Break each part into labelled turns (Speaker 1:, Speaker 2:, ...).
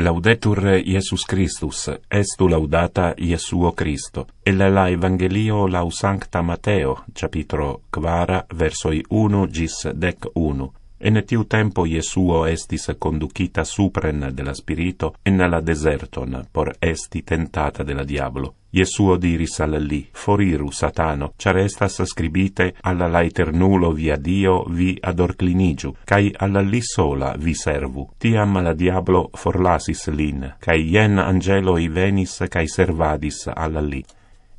Speaker 1: Laudetur Iesus Christus, estu laudata Iesuo Christo. Ella la Evangelio laus Sancta Mateo, chapitro quara, versoi 1 gis dec 1. en tiu tempo Jesuo estis conducita supren de la spirito en la deserton por esti tentata de la diablo. Jesuo diris al li, foriru satano, char estas scribite alla laeternulo via Dio vi adorclinigiu, cae alla li sola vi servu. Tiam la diablo forlasis lin, cae ien angeloi venis cae servadis alla li.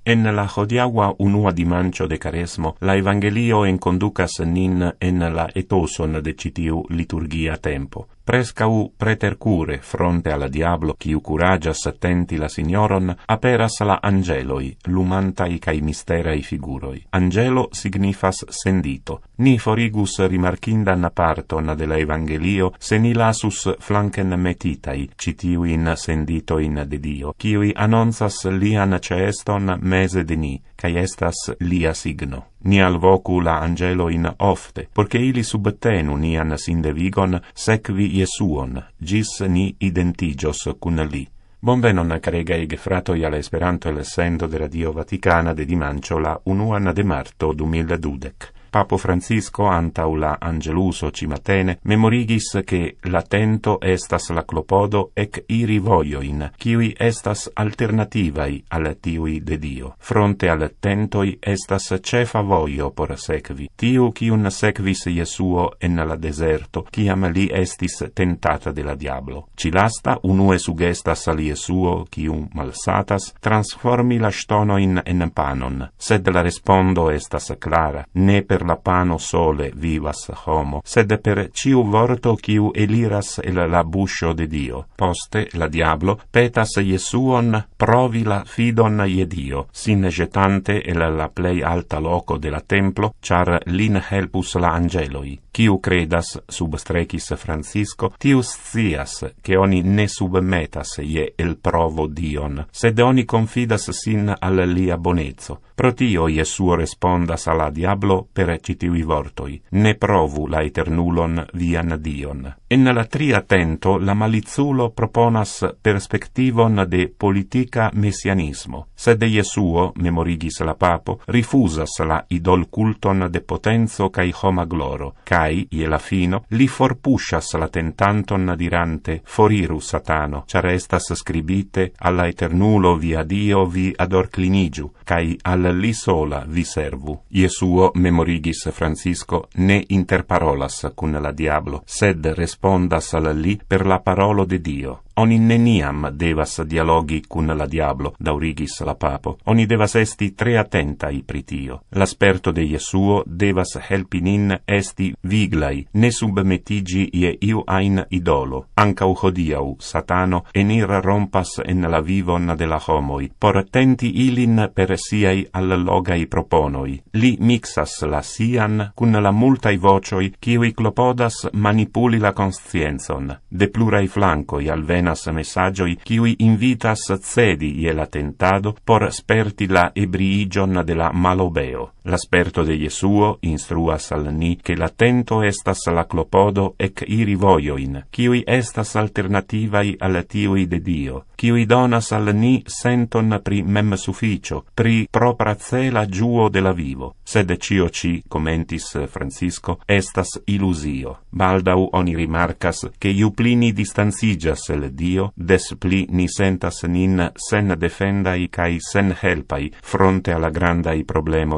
Speaker 1: En la hodiagua unua dimancio de caresmo, la Evangelio enconducas nin en la etoson de citiu liturgia tempo. Prescau, preter cure, fronte alla diablo, qui curagias attenti la signoron, aperas la angeloi, lumantai cae misterai figuroi. Angelo signifas sendito. Ni forigus rimarchindan parton de la evangelio, se ni lasus flanken metitai, citiu in senditoin de dio, chiu annonsas lian ceston mese de ni, cae estas lia signo. Nial vocu la in ofte, porque ili subtenu nian sindevigon secvi Jesuon, gis ni identigios cun li. Bonvenon caregae gefratoi al Esperanto el sendo de Radio Vaticana de dimancio la unuan de marto 2012. Papo Francisco antau la Angeluso cimatene memorigis che l'attento estas la clopodo ec iri voioin, qui estas alternativai al tiui de Dio. Fronte al tentoi estas cefa voio por secvi, tiu cium secvis Jesuo en la deserto, ciam li estis tentata de la Diablo. Cilasta unue sugestas al Jesuo, un malsatas, transformi la in en panon, sed la respondo estas clara, ne per per la pano sole vivas homo sed per ciu vorto ciu eliras el la buscio de dio poste la diablo petas iesuon provi la fidon ie dio sin jetante el la plei alta loco de la templo char lin helpus la angeloi Ciu credas sub francisco tius cias, che oni ne sub metas ie el provo dion sed oni confidas sin al lia bonezzo Protio Iesuo respondas alla Diablo per citiui vortoi, ne provu la eternulon vian Dion. En la tria tento la malizulo proponas perspectivon de politica messianismo, sed Jesuo, memorigis la papo, rifusas la idol culton de potenzo cae homa gloro, cae, ie la fino, li forpushas la tentanton dirante foriru satano, char estas scribite alla eternulo via Dio vi ador clinigiu, cae al li sola vi servu. Jesuo, memorigis Francisco, ne interparolas cun la diablo, sed respondis rispondas al li per la parolo de Dio. Oni neniam devas dialogi cun la diablo, daurigis la papo. Oni devas esti tre attenta pritio. L'asperto de Jesuo devas helpi nin esti viglai, ne submetigi ie iu ain idolo. Anca u hodiau, satano, enir rompas en la vivon de la homoi, por tenti ilin per siei allogai logai proponoi. Li mixas la sian cun la multai vocioi, ciui clopodas manipuli la conscienzon. De plurai flancoi al vento, venas messagioi ciui invitas cedi ie la tentado por sperti la ebriigion de la malobeo. L'asperto de Iesuo instruas al ni che la estas la clopodo ec iri voioin, ciui estas alternativai al tiui de Dio, qui donas al ni senton pri mem sufficio pri propra cela giuo de la vivo sed cio ci commentis francisco estas illusio baldau oni rimarcas che iu plini distanzigas el dio des pli ni sentas nin sen defenda i kai sen helpai fronte alla granda i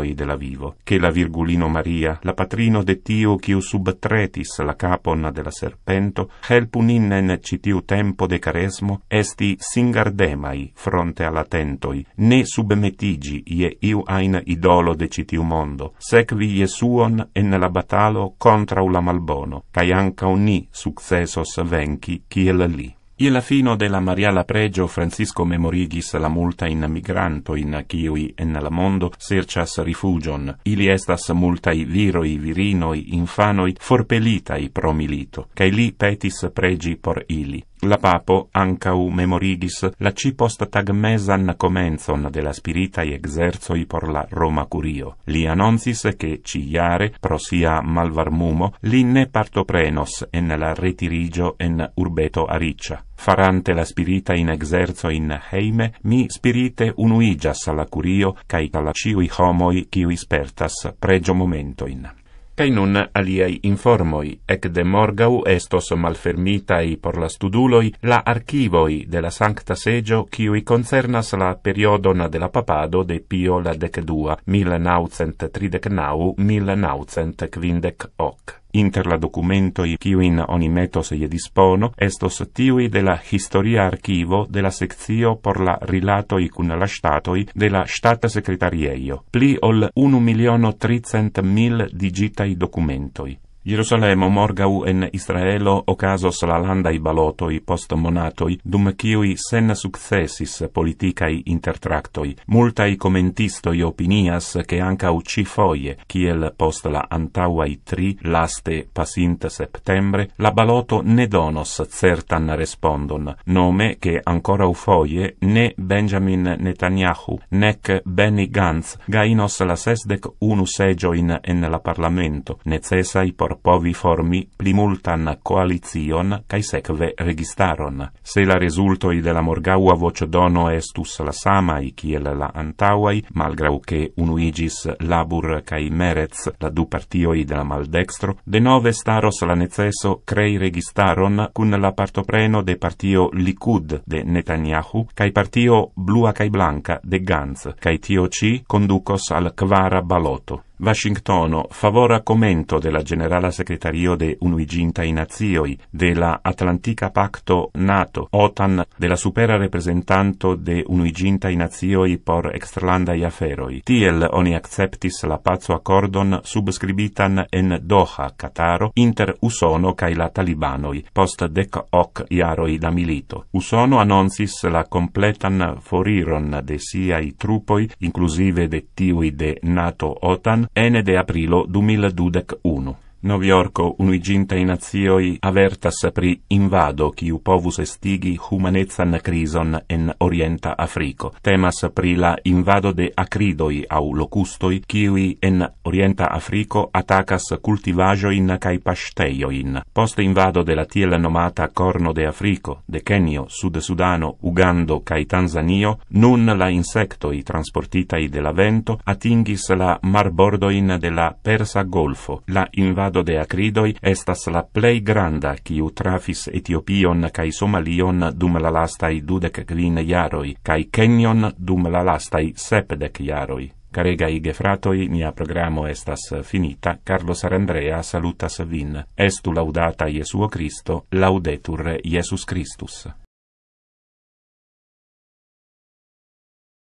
Speaker 1: i de la vivo che la virgulino maria la patrino de tio qui subtretis la capon de la serpento helpunin in citiu tempo de caresmo esti singardemai fronte alla tentoi ne submetigi ie iu aina idolo de citiu mondo secvi iesuon en la batalo contra ula malbono cae anca unni successos venci ciel li Ie la fino della Mariala Pregio Francisco Memorigis la multa in migranto in Kiwi en la mondo sercias rifugion ili estas multa i virinoi, infanoi, virino infano forpelita i promilito kai li petis pregi por ili La papo anca u memorigis la ci post tag mesan comenzon de la spirita i exerzoi por la Roma curio. Li annonsis che ci iare pro sia malvarmumo li ne partoprenos en la retirigio en urbeto ariccia. Farante la spirita in exerzo in heime, mi spirite unuigias alla curio, caic alla ciui homoi ciui spertas pregio momento in. Cai nun aliei informoi, ec de morgau estos malfermitai por la studuloi la archivoi de la Sancta Segio cui concernas la periodon de la papado de Pio la Decdua, 1939-1945. Inter la documento i qui in onimeto seie dispono, estos tivi de la Historia Archivo de la Seczio por la Rilatoi cun la Statoi de la Stat Secretarieio, pli ol 1.300.000 digitae documentoi. Jerusalemo morgau en Israelo ocasos la landa i baloto i post monatoi dum quii sen successis politica intertractoi multa i commentisto i opinias che anca uci foie chi post la antaua i tri laste pasint septembre la baloto ne donos certan respondon nome che ancora u foie ne Benjamin Netanyahu nec Benny Gantz gainos la sesdec unu segio in en la parlamento necesa por povi formi pli multan coalizion cae secve registaron. Se la resultoi de la morgaua voce dono estus la samai ciel la antauai, malgrau che unuigis labur cae merez la du partioi de la maldextro, de nove staros la necesso crei registaron cun la partopreno de partio Likud de Netanyahu cae partio Blua cae Blanca de Gantz, cae tio ci conducos al quara baloto. Washingtono favora commento della Generala Secretario de Unuiginta in Azioi della Atlantica Pacto Nato OTAN della supera rappresentanto de Unuiginta in Azioi por Extralanda Iaferoi Tiel oni acceptis la pazzo accordon subscribitan en Doha, Cataro inter Usono cae la Talibanoi post dec hoc iaroi da milito Usono annonsis la completan foriron de siai trupoi inclusive de tiui de Nato OTAN ene de aprilo 2021. Noviorco uniginta in azioi avertas pri invado qui u povus estigi humanezan crison en orienta Africo. Temas pri la invado de acridoi au locustoi qui en orienta Africo atacas cultivajo in caipasteio in. Post invado de la tiel nomata corno de Africo, de Kenio, Sud Sudano, Ugando kai Tanzanio, nun la insectoi transportitai de la vento atingis la marbordoin de la Persa Golfo. La invado migrado de acridoi estas la plei granda qui utrafis Etiopion cae Somalion dum la lastai dudec glin iaroi, cae Kenion dum la lastai sepdec iaroi. Carega ige fratoi, mia programo estas finita, Carlos Arandrea salutas vin. Estu laudata Iesuo Cristo, laudetur Iesus Christus.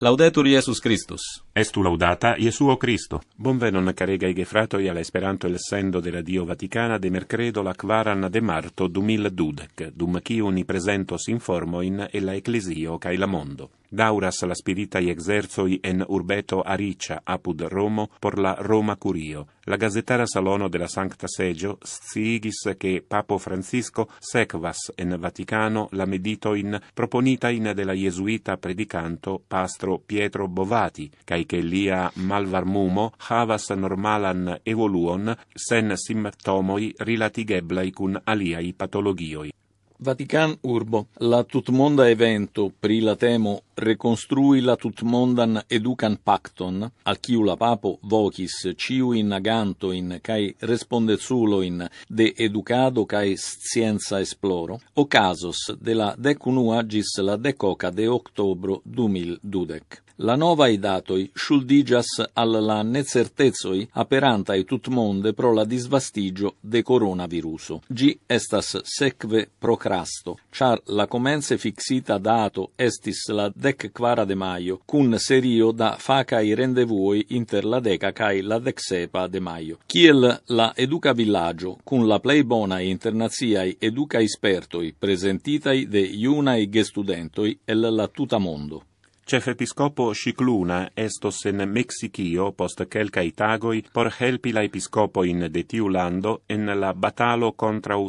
Speaker 2: Laudetur Iesus Christus.
Speaker 1: Estu laudata Jesuo Cristo. Bonvenon caregai gefratoi alla Esperanto el sendo de Radio Vaticana de mercredo la quaran de marto dudec, dum kiu ni presentos in e la ecclesio cae la mondo. Dauras la spirita spiritai exerzoi en urbeto Aricia, apud Romo, por la Roma Curio. La gazetara salono della Sancta Segio sciigis che Papo Francisco secvas en Vaticano la medito in proponita in della jesuita predicanto pastro Pietro Bovati, cae che lia malvarmumo havas normalan evoluon sen simptomoi
Speaker 2: relatigeblai cun aliai patologioi. Vatican Urbo, la tutmonda evento pri la temo reconstrui la tutmondan educan pacton, al ciu la papo vocis ciu in aganto in cae respondezulo in de educado cae scienza esploro, o casos de la decunua gis la decoca de octobro 2012. La nova novai datoi schuldigas al la necertezoi aperantai tutmonde pro la disvastigio de coronavirus. Gi estas secve procrasto, char la comense fixita dato estis la dec quara de maio, cun serio da facai rendevuoi inter la deca cae la sepa de maio. Chiel la educa villaggio, cun la plei bonae internaziai educa espertoi presentitai de iunae gestudentoi el la tuta mondo. Cef episcopo Cicluna estos en
Speaker 1: Mexicio post quelca itagoi por helpi la episcopo in de tiu en la batalo contra u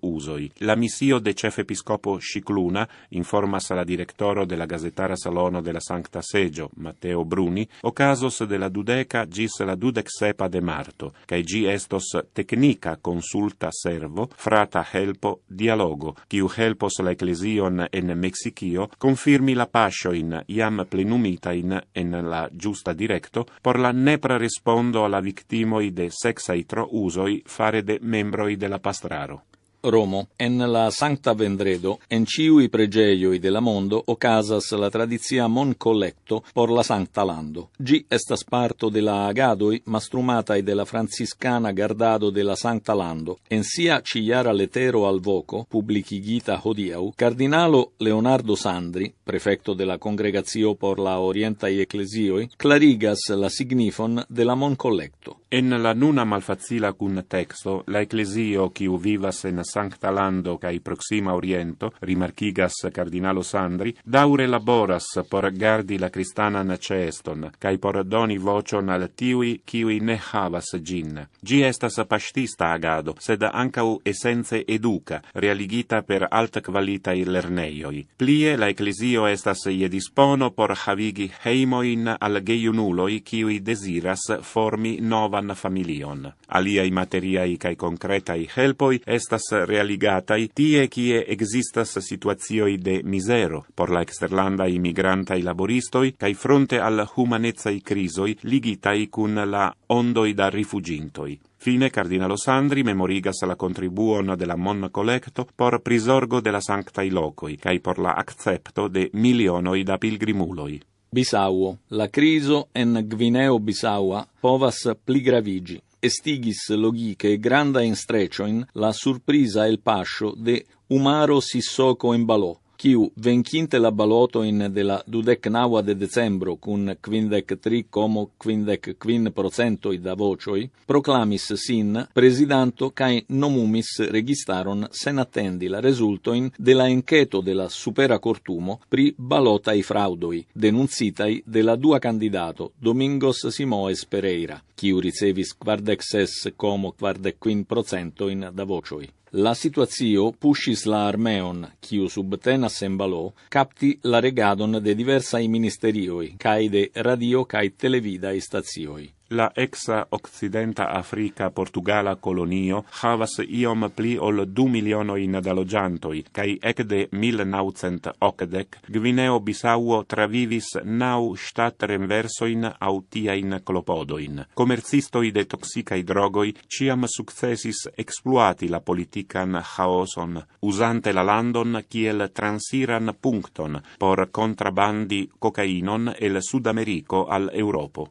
Speaker 1: usoi. La misio de cef episcopo Cicluna, informas la directoro de la gazetara salono de la Sancta Segio, Matteo Bruni, ocasos de la dudeca gis la dudec de Marto, cae gi estos tecnica consulta servo, frata helpo dialogo, quiu helpos la ecclesion en Mexicio confirmi la pascio iam plenumita in en la giusta directo por la nepra respondo alla victimoi de sexa itro usoi fare de
Speaker 2: membroi de la pastraro. Romo, en la Sancta Vendredo, en ciui pregeioi della mondo o casas la tradizia mon collecto por la Sancta Lando. Gi estas parto de la Agadoi, mastrumata e della Franciscana Gardado della Sancta Lando, en sia ciara letero al voco, publicigita hodiau, Cardinalo Leonardo Sandri, prefecto della Congregazio por la Orienta i Ecclesioi, clarigas la signifon della mon collecto. En la nuna malfacila cun texto, la
Speaker 1: ecclesio qui vivas in Sancta Lando kai proxima Oriento, rimarchigas cardinalo Sandri, daure laboras por gardi la cristana naceston, kai por doni vocion al tiui qui ne havas gin. Gi estas pastista agado, sed anca essenze educa, realigita per alta qualita lerneioi. Plie la ecclesio esta se ie dispono por havigi heimoin al geiunulo i qui desiras formi nova familion. Aliae materiae cae concretae helpoi estas realigatai tie quie existas situazioi de misero, por la exterlanda imigrantae laboristoi, cae fronte al humanezzae crisoi, ligitai cun la ondoi da rifugintoi. Fine Cardinalo Sandri memorigas la contribuon de la mon collecto, por prisorgo de la sanctae locoi, cae por
Speaker 2: la accepto de milionoi da pilgrimuloi. Bisauo, criso en Gvineo-Bisaua, povas pligravigi. Estigis logiche granda in strecioin la surprisa il pascio de Umaro Sissoko Embalò, kiu venkinte la balotojn della la dudeknaŭa de decembro cun quindec tri komo kvindek kvin procentoj da vocioi, proclamis sin prezidanto cae nomumis registaron sen attendi la rezultojn de della enketo de supera cortumo pri balota i fraudoi, denunzitai della dua candidato Domingos Simoes Pereira, chiu ricevis kvardek ses komo kvardek kvin procentojn da vocioi. La situazio puŝis la armeon, kiu subtenas senbalo, capti la regadon de diversai ministerioi, cae de radio kaj televidaj stacioj. la exa occidenta africa portugala colonio
Speaker 1: havas iom pli ol du milionoi in adalogiantoi, cai ecde mil ocdec, gvineo bisauo travivis nau stat renversoin au tiain clopodoin. Comercistoi de toxicae drogoi ciam successis exploati la politican haoson, usante la landon ciel transiran puncton por contrabandi cocainon el Sud Americo al Europo.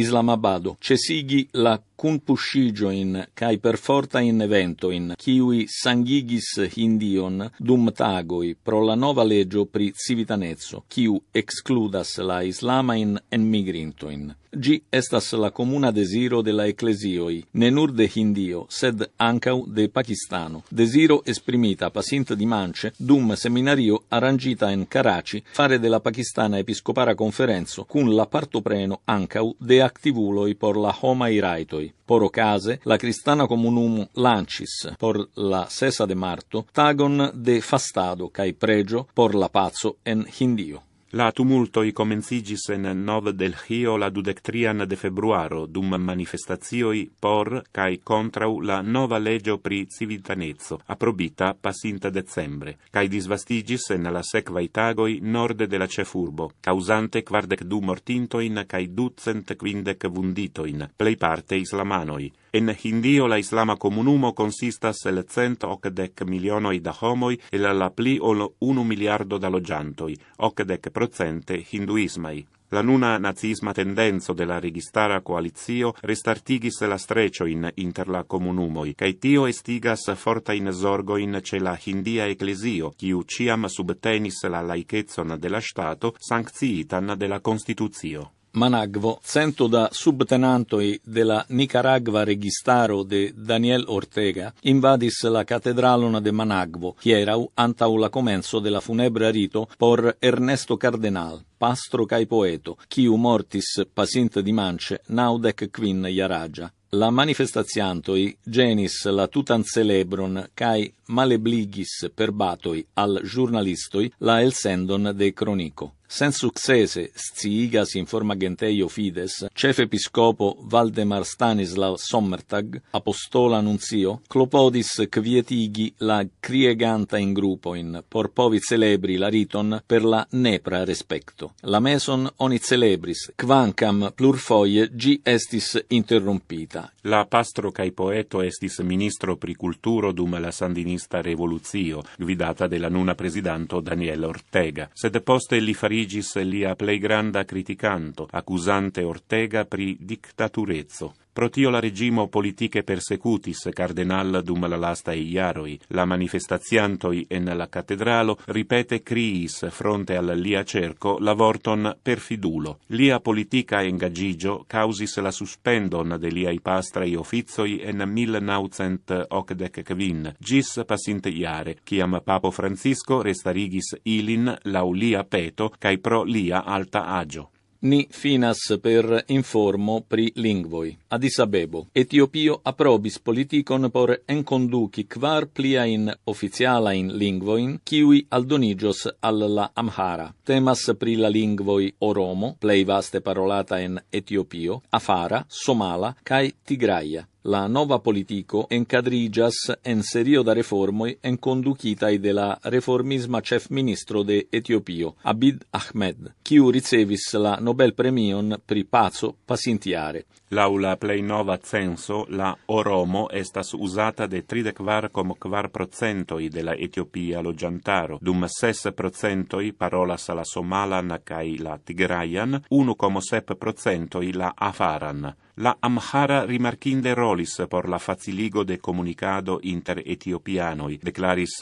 Speaker 2: Islamabad, Cesigi la Kunpushigioin, kai perforta in eventoin, kiwi sangigis hindion dum tagoi pro la nova legio pri civitanezzo, kiu excludas la Islama in Enmigrintoin. Gi estas la comuna desiro de la ecclesioi, ne nur de Hindio, sed ancau de Pakistano. Desiro esprimita pasinta di mance dum seminario arrangita in Karachi fare della pakistana episcopara conferenzo cun la partopreno ancau de activuloi por la homai raitoi. Por ocase, la cristana comunum lancis por la sesa de marto, tagon de fastado cae pregio por la pazzo en Hindio. La tumultoj komenciĝis en Nov-Delhio la
Speaker 1: dudektrian de februaro dum manifestazioi por cae contrau la nova legio pri civiltaneco, aprobita pasinta decembre, cae disvastigis en la sekvaj tagoj norde de la ĉefurbo, kaŭzante kvardek du mortintojn kaj ducent vunditoin, vunditojn, parte islamanoi. En hindio la islama comunumo consistas el cento dec milionoi da homoi e la la pli ol unu miliardo da loggiantoi, hoc dec procente hinduismai. La nuna nazisma tendenzo della registara coalizio restartigis la streccio in inter la comunumoi, cae tio estigas forta in sorgo in ce la hindia ecclesio, qui uciam subtenis
Speaker 2: la laicezzon della Stato, sancciitan della Constituzio. Managvo, sento da subtenantoi della Nicaragua registaro de Daniel Ortega, invadis la catedralona de Managvo, chierau antau la comenzo della funebre rito por Ernesto Cardenal, pastro cae poeto, chiu mortis pasint di mance naudec quin iaragia. La manifestaziantoi genis la tutan celebron cae malebligis perbatoi al giornalistoi la elsendon de cronico. Sen succese sciigas in forma genteio fides, cef episcopo Valdemar Stanislav Sommertag, apostola nunzio, clopodis kvietigi la crieganta in gruppo in porpovi celebri la riton per la nepra respecto. La meson oni celebris, quancam plurfoie gi estis interrompita. La pastro cae poeto estis ministro
Speaker 1: pri culturo dum la sandinista socialista revoluzio, guidata della nuna presidente Daniela Ortega. Sed poste li farigis lia plei granda criticanto, accusante Ortega pri dictaturezzo. Protiola regimo politiche persecutis cardenal dum la lasta e iaroi, la manifestaziantoi en la cattedralo ripete criis fronte al lia cerco la vorton per fidulo. Lia politica engagigio causis la suspendon de liai pastrei officioi en naucent 1980 quin, gis passinte iare, chiam Papo Francisco restarigis ilin
Speaker 2: lau lia peto cae pro lia alta agio ni finas per informo pri lingvoi. Addis Abebo. Etiopio aprobis politicon por enconduci kvar pliain oficialain lingvoin, kiui aldonigios alla Amhara. Temas pri la lingvoi Oromo, plei vaste parolata in Etiopio, Afara, Somala, cae Tigraia. La nova politiko enkadriĝas en serio da reformoj enkondukitaj de la reformisma ministro de Etiopio, Abid Ahmed, kiu ricevis la Nobel Nobelpremion pri paco pasintjare. Laŭ la plej nova censo, la oromo estas uzata
Speaker 1: de tridek kvar kom kvar procentoj de la etiopia loĝantaro, dum ses procentoj parolas la somalan kaj la Tigrayan, unu kom sep procentoj la afaran. La Amhara rimarkinde rolis por la faciligo de comunicado inter etiopianoj, declaris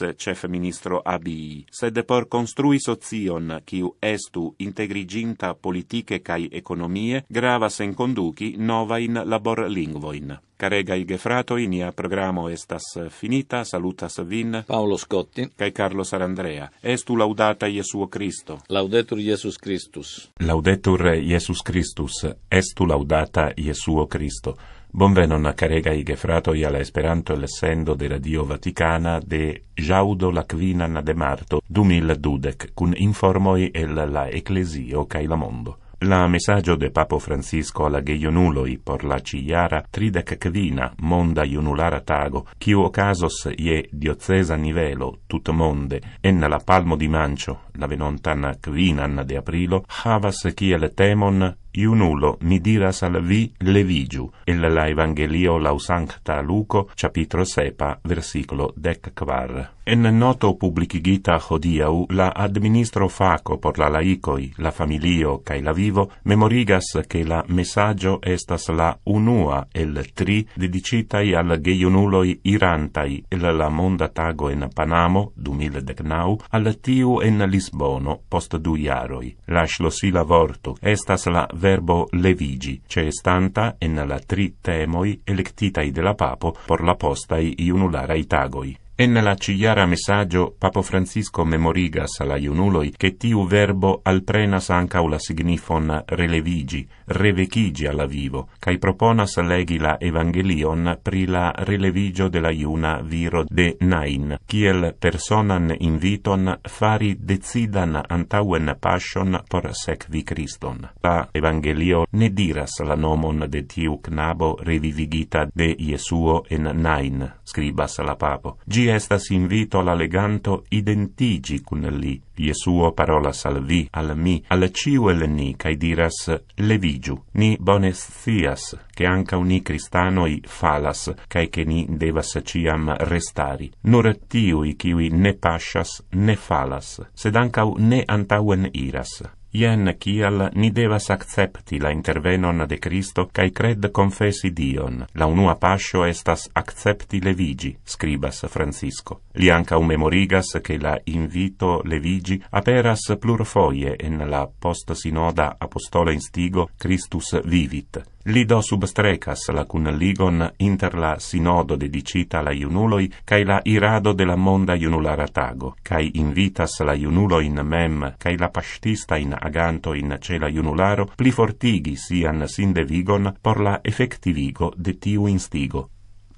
Speaker 1: ministro Abii, sed por konstrui socion kiu estu integriginta politike cae economie, gravas enkonduki novajn laborlingvojn. Carega i gefrato, inia programo estas finita, salutas vin. Paolo Scotti. Cai Carlo Sarandrea. Estu laudata
Speaker 2: Iesuo Cristo. Laudetur Iesus Christus.
Speaker 1: Laudetur Iesus Christus. Estu laudata Iesuo Cristo. Bonvenon a carega i gefrato alla esperanto lessendo de radio Vaticana de Jaudo Lacvinan de Marto 2012 cun informoi el la ecclesio cae la mondo. La messaggio de Papo Francisco alla geiunuloi por la ciara tridec kvina monda iunulara tago, chiu ocasos je diocesa nivelo tut monde en la palmo di mancio, la venontan kvinan de aprilo, havas chiel temon Iunulo mi diras al vi levigiu, el la evangelio lau sancta Luco, capitro sepa, versiclo dec quar. En noto publicigita hodiau, la administro faco por la laicoi, la familio cae la vivo, memorigas che la messaggio estas la unua el tri dedicitai al geiunuloi irantai el la monda tago en Panamo, du mil decnau, al tiu en Lisbono, post du iaroi. La vorto, estas la verbo levigi, cioè stanta en la tri temoi electitai de la papo por la postai iunularai tagoi. En la cigliara messaggio Papo Francisco memorigas alla iunuloi che tiu verbo alprenas ancau la signifon relevigi, revechigi alla vivo, cae proponas legi la Evangelion pri la relevigio della iuna viro de Nain, kiel personan inviton fari decidan antauen passion por secvi Christon. La Evangelio ne diras la nomon de tiu knabo revivigita de Iesuo en Nain, scribas la Papo. Gia estas invito al leganto identigi cun li. Jesuo parola al vi, al mi, al ciu el ni, cae diras, levigiu. Ni bones fias, che anca uni cristanoi falas, cae che ni devas ciam restari. Nur tiui, ciui ne pascias, ne falas, sed anca ne antauen iras. Ien kial ni devas accepti la intervenon de Cristo kai cred confessi Dion. La unua pascio estas accepti levigi, scribas Francisco. Li anca un memorigas che la invito levigi aperas plur foie en la post sinoda apostola instigo Christus vivit. Li do substrecas la cun ligon inter la sinodo dedicita la iunuloi cae la irado de la monda iunulara tago, cae invitas la iunulo in mem cae la pastista in aganto in cela iunularo pli fortigi sian sindevigon por la effectivigo de tiu instigo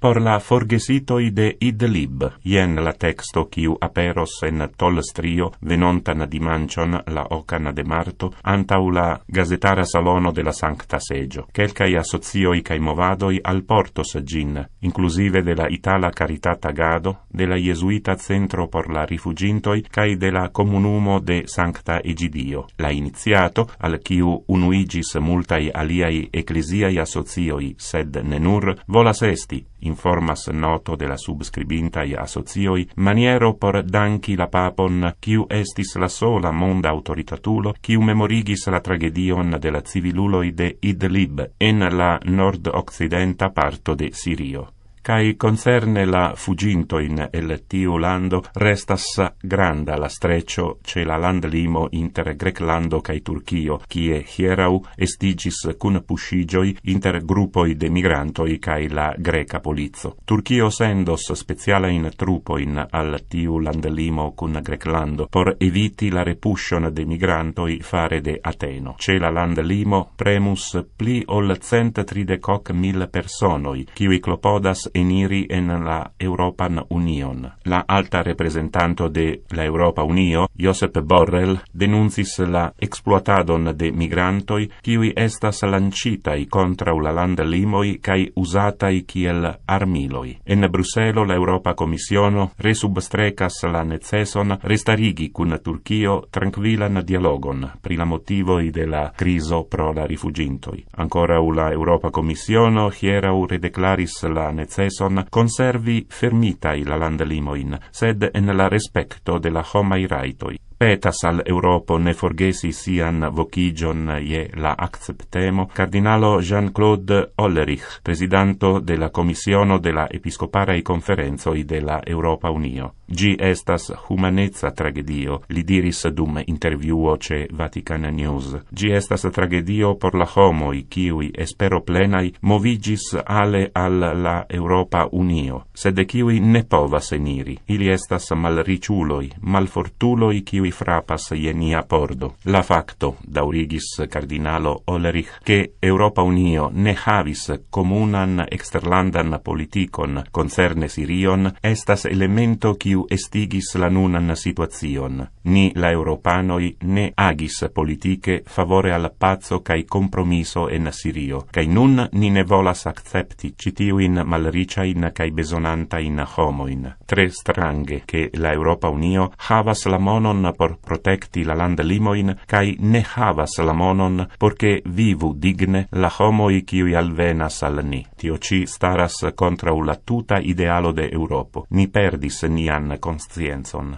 Speaker 1: por la forgesitoi de id lib. Ien la texto, quiu aperos en Tolstrio, venontana dimancion la ocana de Marto, antau la gazetara salono de la Sancta Segio. Quelcai assozioi movadoi al portos gin, inclusive de la itala caritata gado, de la Jesuita Centro por la Rifugintoi, cae de la Comunumo de Sancta Egidio. La iniziato, al quiu unuigis multai aliai ecclesiai assozioi, sed nenur volas esti informas noto de la subscribinta i asozioi, maniero por danki la papon chi estis la sola mund autoritatulo chi memorigis la tragedion de la civiluloide Idlib en la nord-occidenta parto de Sirio cae concerne la fuginto in el tiu lando restas granda la streccio ce la land limo inter Greclando cae Turchio, cie hierau estigis cun pusigioi inter gruppoi de migrantoi cae la greca polizzo. Turchio sendos speciala in trupo in al tiu land limo cun Greclando, por eviti la repuscion de migrantoi fare de Ateno. Ce la land limo premus pli ol cent tridecoc mil personoi, kiwi clopodas eniri en la Europan Union. La alta representanto de la Europa Unio, Josep Borrell, denuncis la exploatadon de migrantoi qui estas lancitai contra la land limoi cae usatai kiel armiloi. En Bruselo la Europa Commissiono resubstrecas la neceson restarigi cun Turchio tranquilan dialogon pri la motivoi de la criso pro la rifugintoi. Ancora u la Europa Commissiono hierau redeclaris la neceson confeson conservi fermitai la landlimoin, sed en la respecto de la homai raitoi petas al Europa ne forgesi sian vocigion ie la acceptemo cardinalo Jean Claude Hollerich presidente della commissiono della episcopara e conferenzo i della Europa Unio Gi estas humanezza tragedio li diris dum interviuo ce Vatican News Gi estas tragedio por la homo i espero plena i movigis ale al la Europa Unio sed de kiwi ne pova seniri ili estas malriciuloi malfortuloi kiwi frapas je a pordo. La facto, daurigis cardinalo Olerich, che Europa Unio ne havis comunan exterlandan politicon concerne Sirion, estas elemento quiu estigis la nunan situazion. Ni la Europanoi ne agis politiche favore al pazzo cae compromiso en Sirio, cae nun ni ne volas accepti citiuin malriciain cae besonantain homoin. Tre strange che la Europa Unio havas la monon por protecti la land limoin kai ne havas la monon por ke vivu digne la homo i kiu alvenas al ni tio ci staras contra la tuta idealo de Europo ni perdis nian conscienzon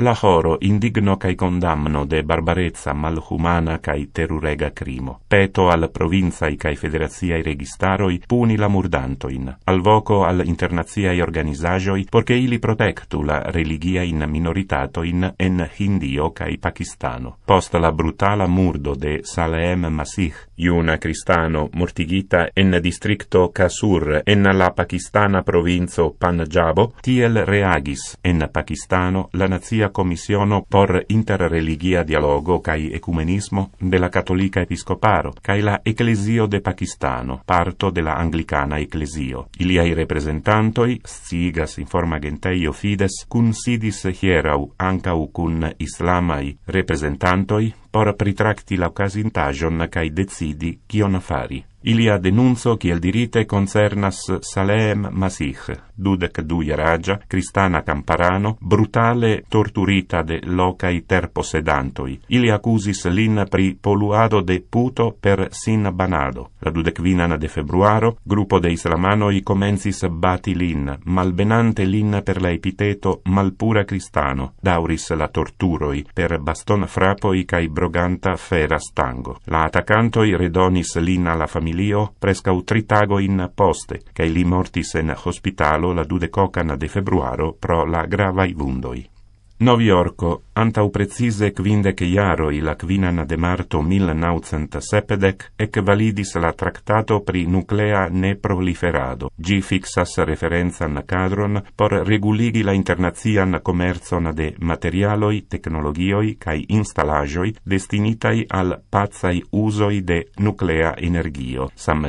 Speaker 1: la horo indigno cae condamno de barbarezza malhumana cae terurega crimo. Peto al provinzae cae federaziae registaroi puni la murdantoin, al voco al internaziae organizajoi, porche ili protectu la religia in minoritatoin en hindio cae pakistano. Post la brutala murdo de Salem Masih, iuna cristano mortigita en districto Kasur en la pakistana provinzo Panjabo, tiel reagis en pakistano la nazia Commissiono por interreligia dialogo kai ecumenismo de la Catolica Episcoparo kai la Ecclesio de Pakistano, parto de la Anglicana Ecclesio. Iliai representantoi, sigas forma genteio fides, cun sidis hierau ancau cun islamai representantoi, por pritracti la casintajon kai decidi cion fari. Ilia denunco kiel dirite concernas Salem Masih, dudek duia raja, cristana camparano, brutale torturita de lokaj terposedantoj. Ili akuzis lin pri poluado de puto per sin banado. La vinana de februaro, gruppo de islamanoi comensis bati lin, malbenante lin per la epiteto malpura cristano, dauris la torturoi per baston frapoi kaj broganta fera stango. La attaccantoi redonis lin alla famiglia familio presca u tritago in poste, cae li mortis en hospitalo la dude cocan de februaro pro la gravai vundoi. Novi Orco, antau precise quindec iaro la quinana de marto 1970, ec validis la tractato pri nuclea ne proliferado. Gi fixas referenzan cadron por reguligi la internazian comerzon de materialoi, tecnologioi cae installagioi destinitai al pazai usoi de nuclea energio, sam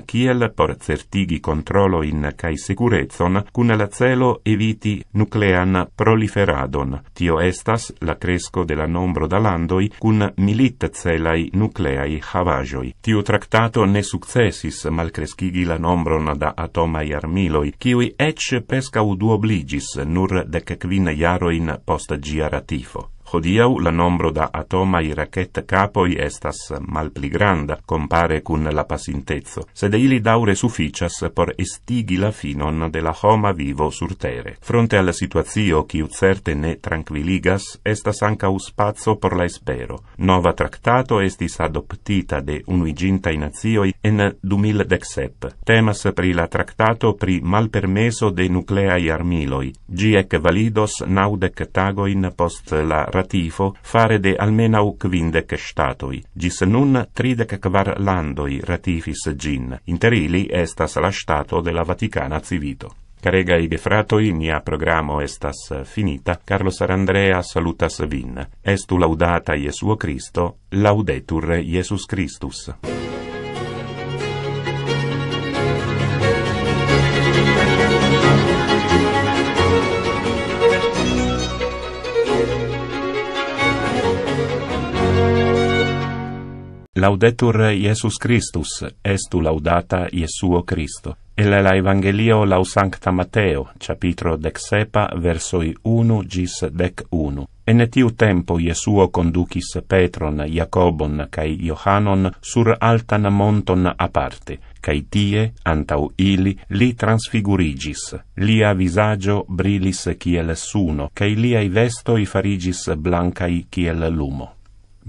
Speaker 1: por certigi controllo in cae securezon cun la celo eviti nuclean proliferadon. Tio estas la cresco de la nombro da landoi cun milit celai nucleai havajoi. Tiu tractato ne successis mal crescigi la nombro da atomai armiloi, kiui ecce pescau u duobligis nur de cecvin jaroin post gia ratifo. Hodiau la nombro da atomai racket capoi estas mal pli granda, compare cun la pasintezzo, sed ili daure sufficias por estigi la finon de la homa vivo sur tere. Fronte alla situazio, u certe ne tranquilligas, estas anca u por la espero. Nova tractato estis adoptita de unuiginta in azioi en 2017. Temas pri la tractato pri mal permeso de nucleai armiloi. Gi ec validos naudec tagoin post la Stratifo fare de almenau quindec statoi, gis nun tridec kvar landoi ratifis gin, interili estas la stato della Vaticana civito. Carega i gefratoi, mia programo estas finita, Carlo Sarandrea salutas vin. Estu laudata Jesuo Cristo, laudetur Jesus Christus. Laudetur Iesus Christus, estu laudata Iesuo Christo. Ele la Evangelio lau Sancta Mateo, capitro dec sepa, versoi 1 gis dec 1. En tiu tempo Iesuo conducis Petron, Iacobon, cae Johannon sur altan monton aparte, cae tie, antau ili, li transfigurigis. Lia visagio brilis ciel suno, cae liai vestoi farigis blancai ciel lumo.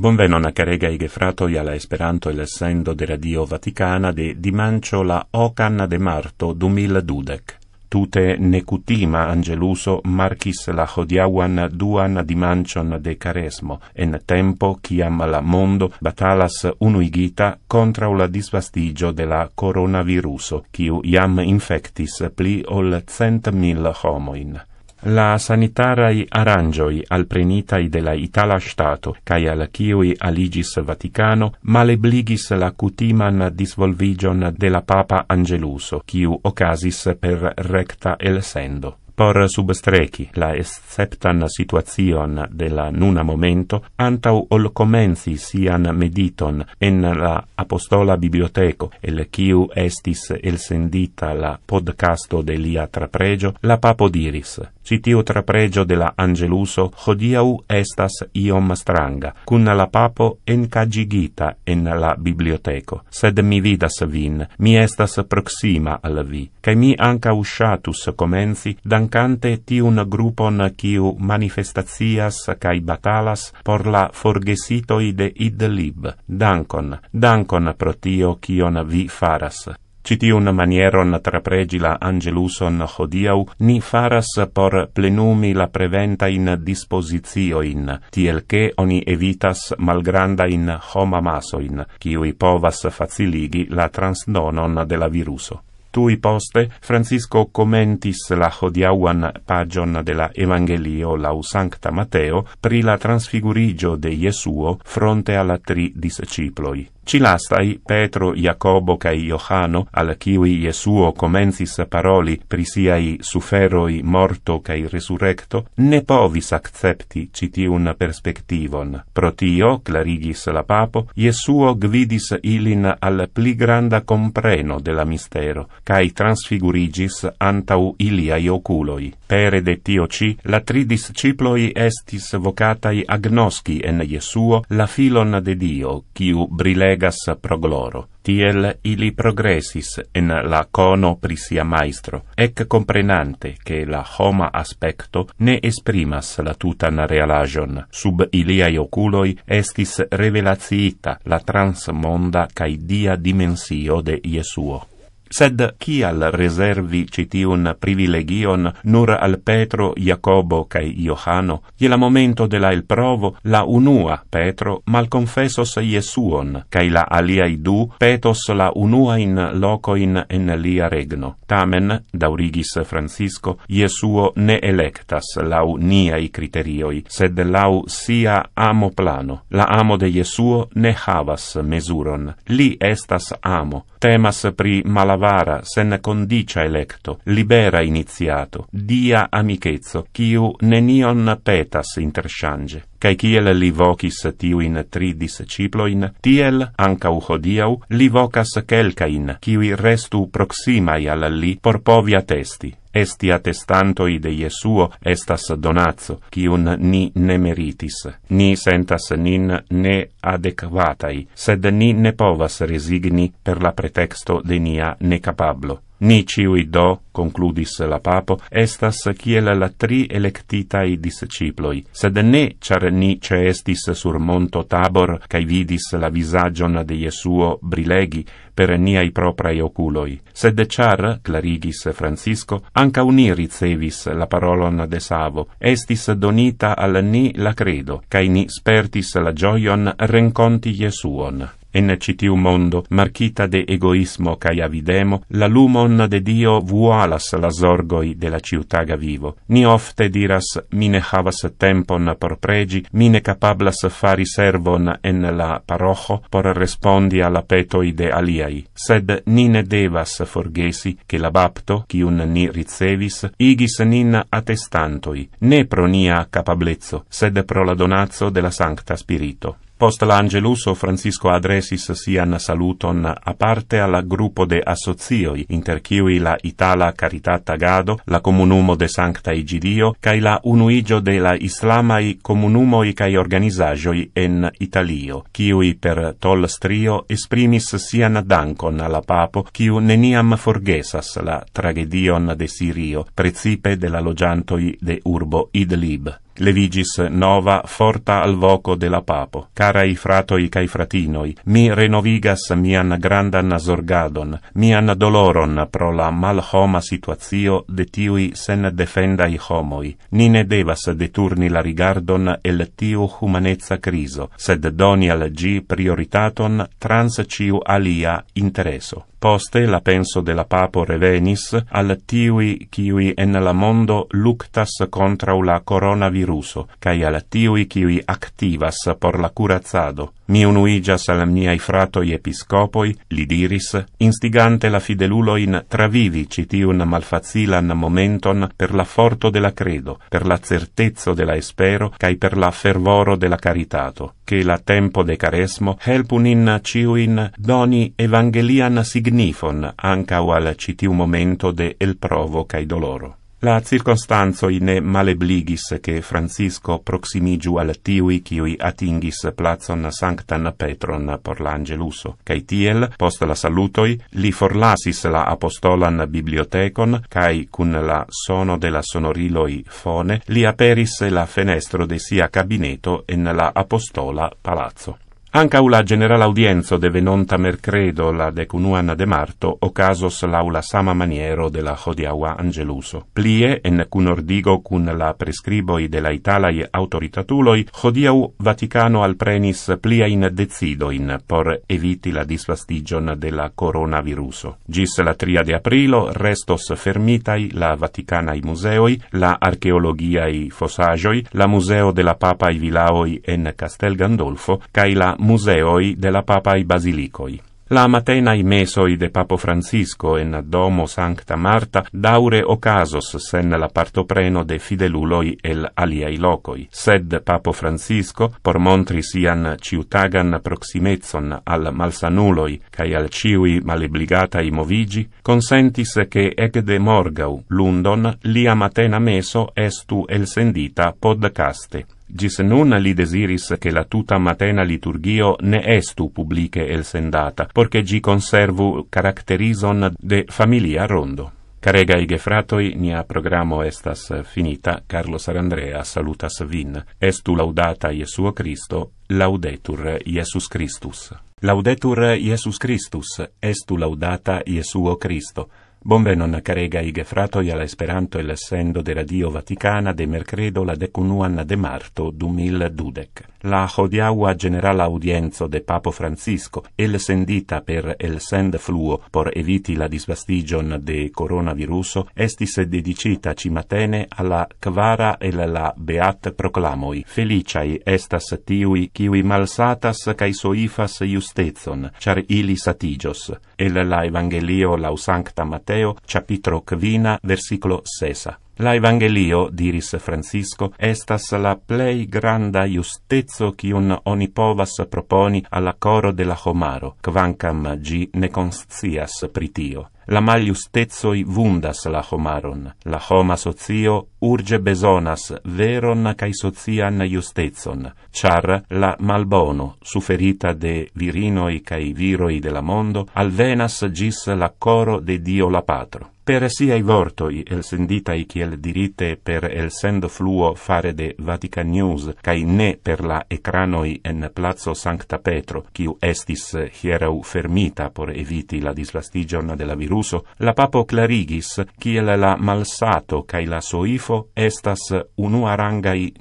Speaker 1: Bonvenon a carega i gefratoi alla Esperanto e l'essendo de Radio Vaticana de dimancio la ocan de marto 2012. Tute necutima angeluso marcis la hodiauan duan dimancion de caresmo, en tempo ciam la mondo batalas unuigita contra la disvastigio de la coronaviruso, ciu iam infectis pli ol cent mil homoin. La sanitarai arangioi al prenita de la Itala Stato, cae al ciui aligis Vaticano, malebligis la cutiman disvolvigion de la Papa Angeluso, ciu ocasis per recta el sendo. Por substrechi la exceptan situacion de la nuna momento, antau ol comenzi sian mediton en la apostola biblioteco, el quiu estis el sendita la podcasto de lia trapregio, la papo diris, citiu trapregio de la angeluso hodiau estas iom stranga, cun la papo encagigita en la biblioteco. Sed mi vidas vin, mi estas proxima al vi, cae mi anca usciatus comenzi, dancante tiun grupon ciu manifestazias cae batalas por la forgesitoi de Idlib. Dankon, dankon pro tio cion vi faras citiun manieron trapregi la angeluson hodiau ni faras por plenumi la preventa in dispositio in tiel oni evitas malgranda in homa maso in qui i povas faciligi la transdonon de la viruso Tui poste, Francisco commentis la hodiauan pagion de la Evangelio lau Sancta Mateo pri la transfigurigio de Jesuo fronte alla tri disciploi. Ci lastai Petro, Jacobo cae Johano, al cui Jesuo comensis paroli prisiai suferoi morto cae resurrecto, ne povis accepti citiun perspectivon. Protio, clarigis la papo, Jesuo gvidis ilin al pli granda compreno della mistero, cae transfigurigis antau iliai oculoi. Per de tio ci, la tridis ciploi estis vocatai agnoski en Jesuo la filon de Dio, ciu brile regas pro gloro. Tiel ili progressis en la cono prisia maestro, ec comprenante che la homa aspecto ne esprimas la tutan realagion. Sub iliai oculoi estis revelazita la transmonda cae dia dimensio de Iesuo sed qui al reservi citiun privilegion nur al Petro, Jacobo cae Iohano, di la momento de la il provo, la unua Petro mal confessos Iesuon, cae la aliai du petos la unua in loco in en lia regno. Tamen, daurigis Francisco, Iesuo ne electas lau niai criterioi, sed lau sia amo plano. La amo de Iesuo ne havas mesuron. Li estas amo. Temas pri malavarum vara sen condicia electo, libera iniziato, dia amichezzo, chiu nenion petas interchange cae ciel li vocis tiuin tri disciploin, tiel, ancau hodiau, li vocas celcain, ciui restu proximai al li por povia testi. Esti attestantoi de Iesuo, estas donazzo, cium ni ne meritis. Ni sentas nin ne adequatai, sed ni ne povas resigni per la pretexto de nia necapablo. capablo. Ni ciui do, concludis la papo, estas chiela la tri electitai disciploi, sed ne, char ni ce estis sur monto Tabor, cae vidis la visagion de Jesuo, brilegi per niai proprae oculoi. Sed char, clarigis Francisco, anca uni ricevis la parolon de Savo, estis donita al ni la credo, cae ni spertis la gioion renconti Jesuon. En citiu mondo, marchita de egoismo cae videmo, la lumon de Dio vualas la orgoi de la ciutaga vivo. Ni ofte diras, mine havas tempon por pregi, mine capablas fari servon en la parojo por respondi alla petoi de aliai. Sed, ni ne devas forgesi, che la bapto, chiun ni ricevis, igis nin attestantoi, ne pro nia capablezzo, sed pro la donazzo de la sancta spirito. Post o Francisco adresis sian saluton a parte al gruppo de associoi inter la Itala Caritat Tagado, la Comunumo de Sancta Igidio, cae la Unuigio de la Islamai Comunumoi cae Organisagioi en Italio, cui per tol strio esprimis sian dancon alla Papo, quiu neniam forgesas la tragedion de Sirio, precipe de la logiantoi de urbo Idlib. Levigis nova forta al voco de la papo. Cara i frato i kai fratinoi, mi renovigas mian grandan zorgadon, mian doloron pro la malhoma situazio de tiui sen defenda i homoi. Ni ne devas deturni la rigardon el tiu humanezza criso, sed doni al gi prioritaton trans ciu alia intereso. Poste la penso de la papo revenis al tiui kiui en la mondo luctas contra la coronaviruso, cae al tiui kiui activas por la curazado. Mi unuigias al miei fratoi episcopoi, li diris, instigante la fideluloin in travivi citiun malfazilan momenton per l'afforto forto de la credo, per la certezzo de la espero, cae per la fervoro de la caritato, che la tempo de caresmo helpun in ciuin doni evangelian signifon ancau al citiu momento de el provo cae doloro. La circonstanzo in malebligis che Francisco proximigiu al tiui qui atingis plazon sanctan Petron por l'angeluso, cae tiel, post la salutoi, li forlasis la apostolan bibliotecon, cae cun la sono de la sonoriloi fone, li aperis la fenestro de sia cabineto en la apostola palazzo. Anca ula general audienzo de venonta mercredo la decunuan de marto o casos laula sama maniero de la jodiaua angeluso. Plie, en cun ordigo cun la prescriboi de la italai autoritatuloi, jodiau Vaticano al prenis plia in decidoin por eviti la disvastigion de la coronaviruso. Gis la tria de aprilo restos fermitai la Vaticana i museoi, la archeologiai fosagioi, la museo de la papai vilaoi en Castel Gandolfo, cae la museoi de la papai basilicoi. La matena i mesoi de Papo Francisco en Domo Sancta Marta daure ocasos sen la partopreno de fideluloi el aliai locoi, sed Papo Francisco, por montri sian ciutagan proximezon al malsanuloi cae al ciui malebligatai movigi, consentis che ec de morgau, London, lia matena meso estu elsendita podcaste. Gis nun li desiris che la tuta matena liturgio ne estu publice elsendata, porche gi conservu caracterison de familia rondo. Carega i gefratoi, nia programo estas finita, Carlos Arandrea salutas vin, estu laudata Iesu Christo, laudetur Iesus Christus. Laudetur Iesu Christus, estu laudata Iesu Christo. Bonvenon karegaj gefratoj al all'esperanto e l'essendo della Dio Vaticana de mercredo la dekunuan de marto du mil dudec la jodiagua generala audienzo de Papo Francisco, el sendita per el send fluo por eviti la disvastigion de coronavirus, estis dedicita cimatene alla kvara el la beat proclamoi. Feliciai estas tiui qui malsatas cae soifas justezon, char ili satigios. El la Evangelio lau Sancta Matteo, capitro quina, versiclo sesa. La evangelio diris Francisco estas la plei granda iustezo qui un oni povas proponi alla coro de la homaro quancam gi ne conscias pritio la mal iustezo i vundas la homaron la homa sozio urge besonas vero na kai sozia na iustezon char la malbono suferita de virino i kai de la mondo al venas gis la coro de dio la patro per siei i vorto el sendita i dirite per el sendo fluo fare de Vatican News cae ne per la ecrano i en plazzo Sancta Petro chi u estis hiera fermita por eviti la dislastigion de la viruso la papo clarigis chi la malsato cae la soifo estas unu aranga i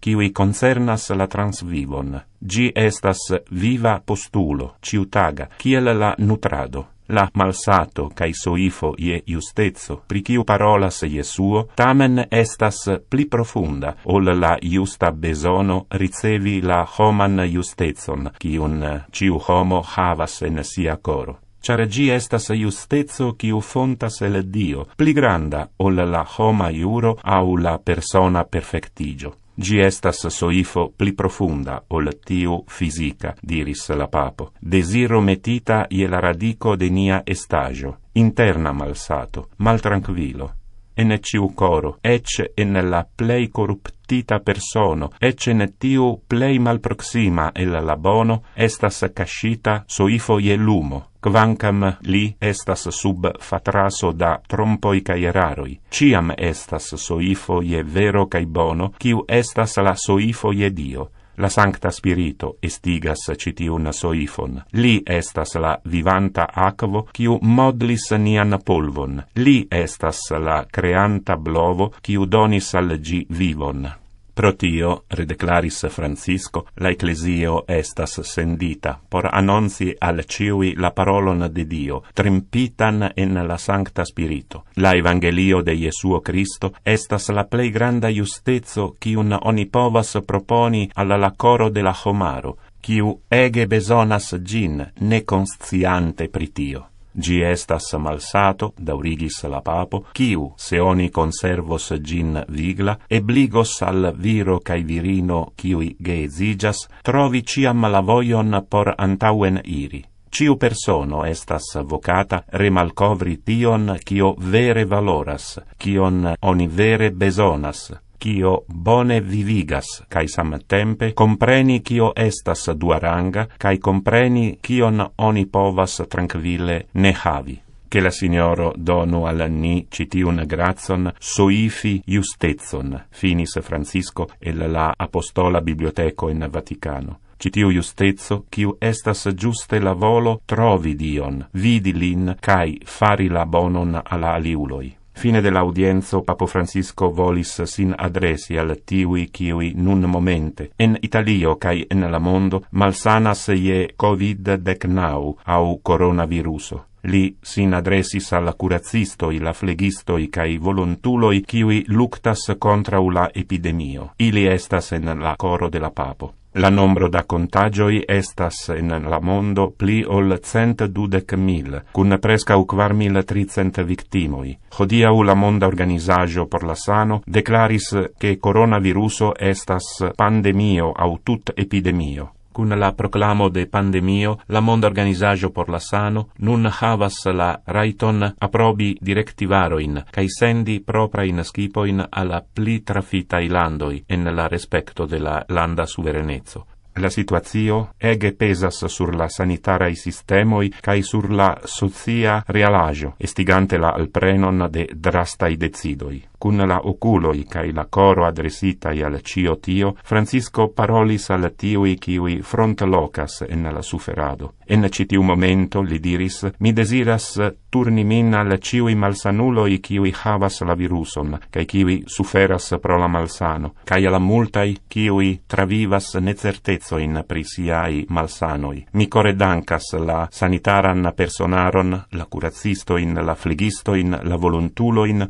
Speaker 1: chi i concernas la transvivon gi estas viva postulo ciutaga chi la nutrado La malsato cae soifo ie iustezo, priciu parolas Iesuo, tamen estas pli profunda, ol la iusta besono, ricevi la homan iustezon, cium ciu homo havas en sia coro. Cere gi estas iustezo, ciu fontas el Dio, pli granda, ol la homa iuro, au la persona perfectigio. Gi estas soifo pli profunda ol tiu fisica, diris la papo, desiro metita je la radico de nia estaggio, interna malsato, maltranquilo, Enneciu coro, ecce enne la plei corruptita persono, ecce enne tiu plei malproxima el labono, estas cascita soifo e lumo, quancam li estas sub fatraso da trompoi caeraroi. Ciam estas soifo e vero cae bono, ciu estas la soifo e dio. La Sancta Spirito estigas citiun soifon. Li estas la vivanta aquo, quiu modlis nian polvon. Li estas la creanta blovo, quiu donis al gi vivon. Pro tio, redeclaris Francisco, la Ecclesio estas sendita, por annonzi al ciui la parolon de Dio, trempitan en la Sancta Spirito. La Evangelio de Jesuo Cristo estas la plei granda justezo cium oni povas proponi alla la coro de la Homaro, quiu ege besonas gin, ne consciante pritio gi estas malsato da urigis la papo quiu se oni conservos gin vigla e bligos al viro cae virino quiui geezigas trovi ciam la voion por antauen iri ciu persono estas vocata remalcovri tion kio vere valoras kion oni vere besonas kio bone vivigas kai samtempe compreni kio estas duaranga kai compreni kio na oni povas tranquille ne havi che la signoro donu al ni citi un grazon soifi justezon finis francisco e la apostola biblioteco in vaticano citiu justezo, quiu estas giuste la volo, trovi Dion, vidi lin, cae fari la bonon ala aliuloi. Fine de l'audienzo Papo Francisco volis sin adresi al tiui kiui nun momente en Italio kai en la mondo malsanas ie Covid-19 au coronaviruso. Li sin adresis al curazistoi, i la flegisto i kai voluntulo i luctas contra la epidemio. Ili estas en la coro de la Papo. La nombro da contagioi estas in la mondo pli ol cent dudec mil, cun presca u quar mil tricent victimoi. Hodia u la monda organisagio por la sano declaris che coronaviruso estas pandemio au tut epidemio. Cun la proclamo de pandemio, la mondo organizajo por la sano nun havas la raiton aprobi directivaroin cae sendi propria in skipoin alla pli trafita landoi en la respecto de la landa suverenezzo. La situazio ege pesas sur la sanitarae sistemoi cae sur la sozia realagio, estigante la alprenon de drastai decidoi cun la oculoi cae kai la coro adressita al cio tio Francisco paroli salatio i qui front locas en la suferado en citiu momento li diris mi desiras turni min al cio malsanuloi malsanulo havas la viruson kai qui suferas pro la malsano kai la multai qui travivas ne certezzo in prisiai malsanoi mi core dancas la sanitaran personaron la curazistoin, in la flegisto in la voluntulo in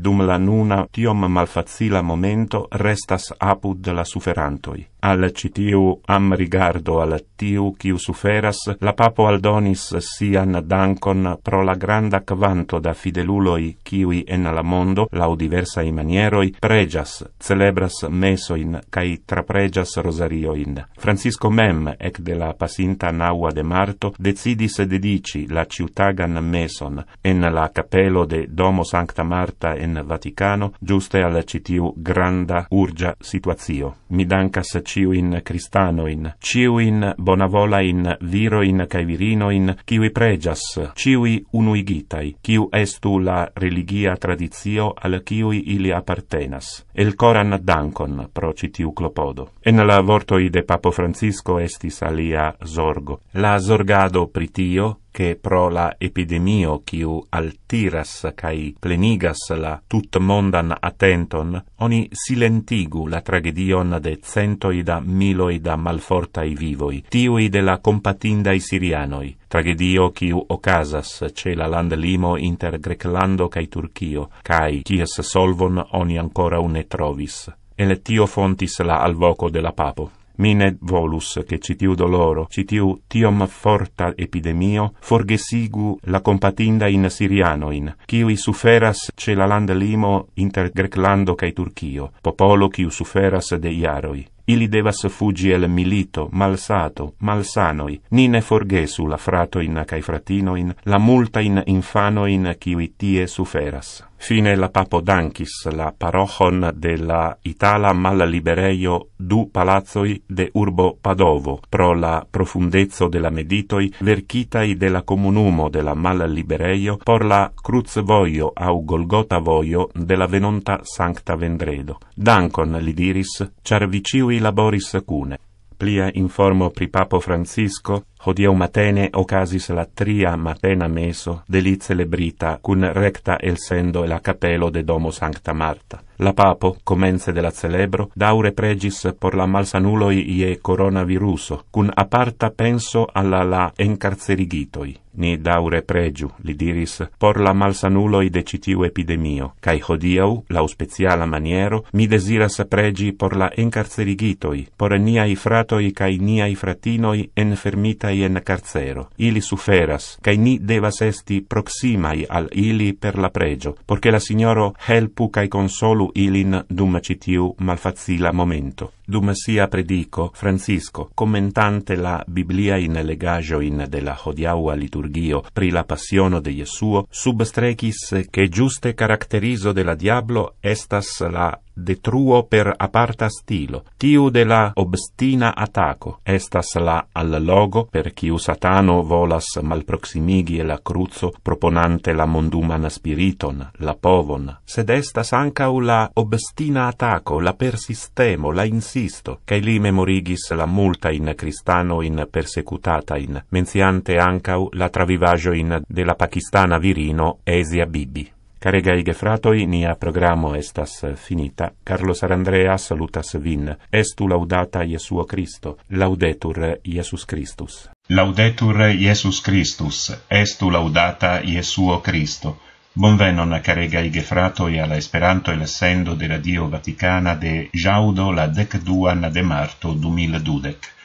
Speaker 1: dum la nuna tiom malfacila momento restas apud la suferantoi. Al citiu am rigardo al tiu quiu suferas, la papo aldonis sian dancon pro la granda quanto da fideluloi quiui en la mondo, lau diversai manieroi, pregias, celebras mesoin, cae trapregias rosarioin. Francisco Mem, ec de la pasinta naua de Marto, decidis dedici la ciutagan meson en la capelo de Domo Sancta Marta en Vatican Vaticano giuste al citiu granda urgia situazio. Mi dancas ciu in cristano in ciu in bonavola in viro in kai in ciu pregias ciui unuigitai ciu estu la religia tradizio al ciu ili appartenas. El coran dancon pro citiu clopodo. En la vortoi de Papo Francisco estis alia zorgo. La zorgado pritio che pro la epidemio quiu altiras cae plenigas la tut mondan attenton, oni silentigu la tragedion de centoi da miloi da malfortai vivoi, tiui de la compatindai sirianoi, tragedio quiu ocasas ce la land limo inter Greclando cae Turcio, cae cies solvon oni ancora une trovis. Ele tio fontis la al voco de la papo mine volus che citiu doloro citiu tiom forta epidemio forgesigu la compatinda in siriano in suferas ce la land limo inter greclando kai Turcio, popolo chi suferas de iaroi ili devas fugi el milito, malsato, malsanoi, ni ne forgesu la fratoin cae fratinoin, la multain infanoin qui tie suferas. Fine la papo dancis la parochon de la Itala mallibereio du palazzoi de urbo Padovo, pro la profundezzo de la meditoi verchitai de la comunumo de la mallibereio por la cruz voio au Golgota voio de la venonta Sancta Vendredo. Dancon li diris, char viciui cui laboris cune. Plia informo pri Papo Francisco, hodiau matene ocasis la tria matena meso deli celebrita cun recta el sendo e la capello de Domo Sancta Marta. La Papo, comence della celebro, daure pregis por la malsanuloi ie coronaviruso, cun aparta penso alla la encarcerigitoi. ni daure pregiu, li diris, por la malsanulo i citiu epidemio, cai hodiau, lau speziala maniero, mi desiras pregi por la encarcerigitoi, por niai fratoi cai niai fratinoi enfermitai en carcero. Ili suferas, cai ni devas esti proximai al ili per la pregio, porche la signoro helpu cai consolu ilin dum citiu malfazila momento. dum sia predico Francisco, commentante la Biblia in legajo in de la hodiaua liturgio pri la passiono de Jesuo, substrecis che giuste caracterizo de la diablo estas la detruo per aparta stilo, tiu de la obstina attaco, estas la al logo per quiu satano volas malproximigi e la cruzo proponante la monduman spiriton, la povon, sed estas ancau la obstina attaco, la persistemo, la insisto, che li memorigis la multa in cristano in persecutata in, menziante ancau la travivagio in de la pakistana virino Esia Bibi i gefratoi, nia programo estas finita. Carlos Arandrea salutas vin. Estu laudata Iesuo Christo. Laudetur Iesus Christus. Laudetur Iesus Christus. Estu laudata Iesuo Christo. Bonvenon, caregai gefratoi, alla esperanto el l'Essendo de Radio Vaticana de Jaudo la decduan de marto dudec.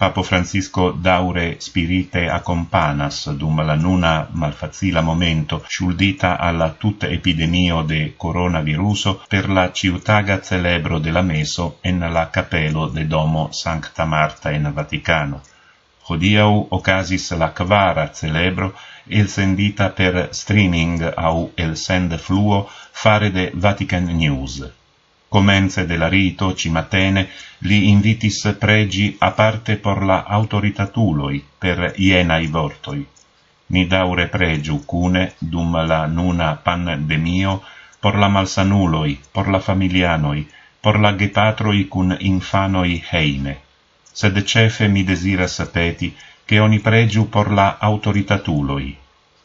Speaker 1: Papo Francisco daure spirite akompanas dum la nuna malfazila momento ŝuldita al la tut epidemio de coronavirus per la ciutaga celebro de la meso en la capelo de domo Sancta Marta en Vaticano. Hodiau ocasis la quara celebro il sendita per streaming au el send fluo fare de Vatican News. comence de la rito cimatene li invitis pregi a parte por la autoritatuloi per iena i vortoi. Ni daure pregiu cune, dum la nuna pan de mio, por la malsanuloi, por la familianoi, por la gepatroi cun infanoi heime. Sed cefe mi desiras peti, che oni pregiu por la autoritatuloi.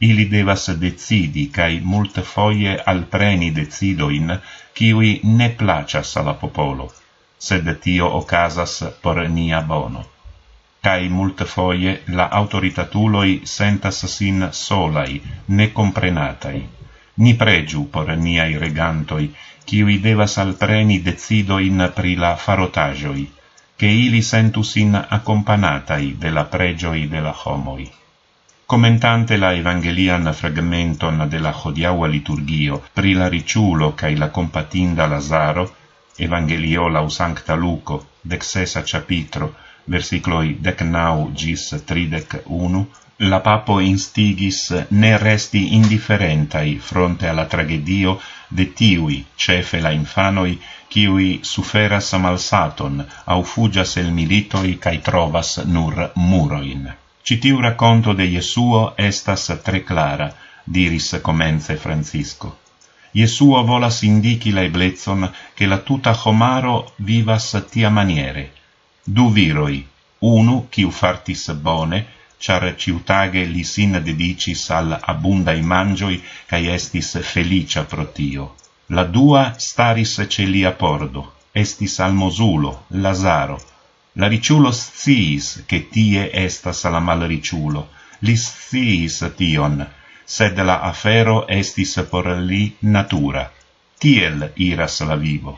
Speaker 1: Ili devas decidi, cae mult foie al preni decidoin, qui ne placas alla popolo, sed tio ocasas por nia bono. Cai mult foie la autoritatuloi sentas sin solai, ne comprenatai. Ni pregiu por niai regantoi, qui devas alpreni decido in pri la farotagioi, che ili sentus in accompanatai de la pregioi de la homoi commentante la evangelian fragmenton de la hodiaua liturgio pri la riciulo cae la compatinda Lazaro, Evangelio la Sancta Luco, dexesa capitro, versicloi decnau gis tridec unu, la papo instigis ne resti indifferentai fronte alla tragedio de tiui, cefe la infanoi, ciui suferas malsaton, au fugias el militoi, cae trovas nur muroin. Citiu racconto de Jesuo estas tre clara, diris comence Francisco. Jesuo volas indici la eblezon che la tuta homaro vivas tia maniere. Du viroi, unu, ciu fartis bone, char ciutage li sin dedicis al abundai mangioi cae estis felicia pro tio. La dua staris celia pordo, estis al Mosulo, Lazaro, La riciulo sciis, che tie estas la mal riciulo. Li sciis tion, sed la afero estis por li natura. Tiel iras la vivo.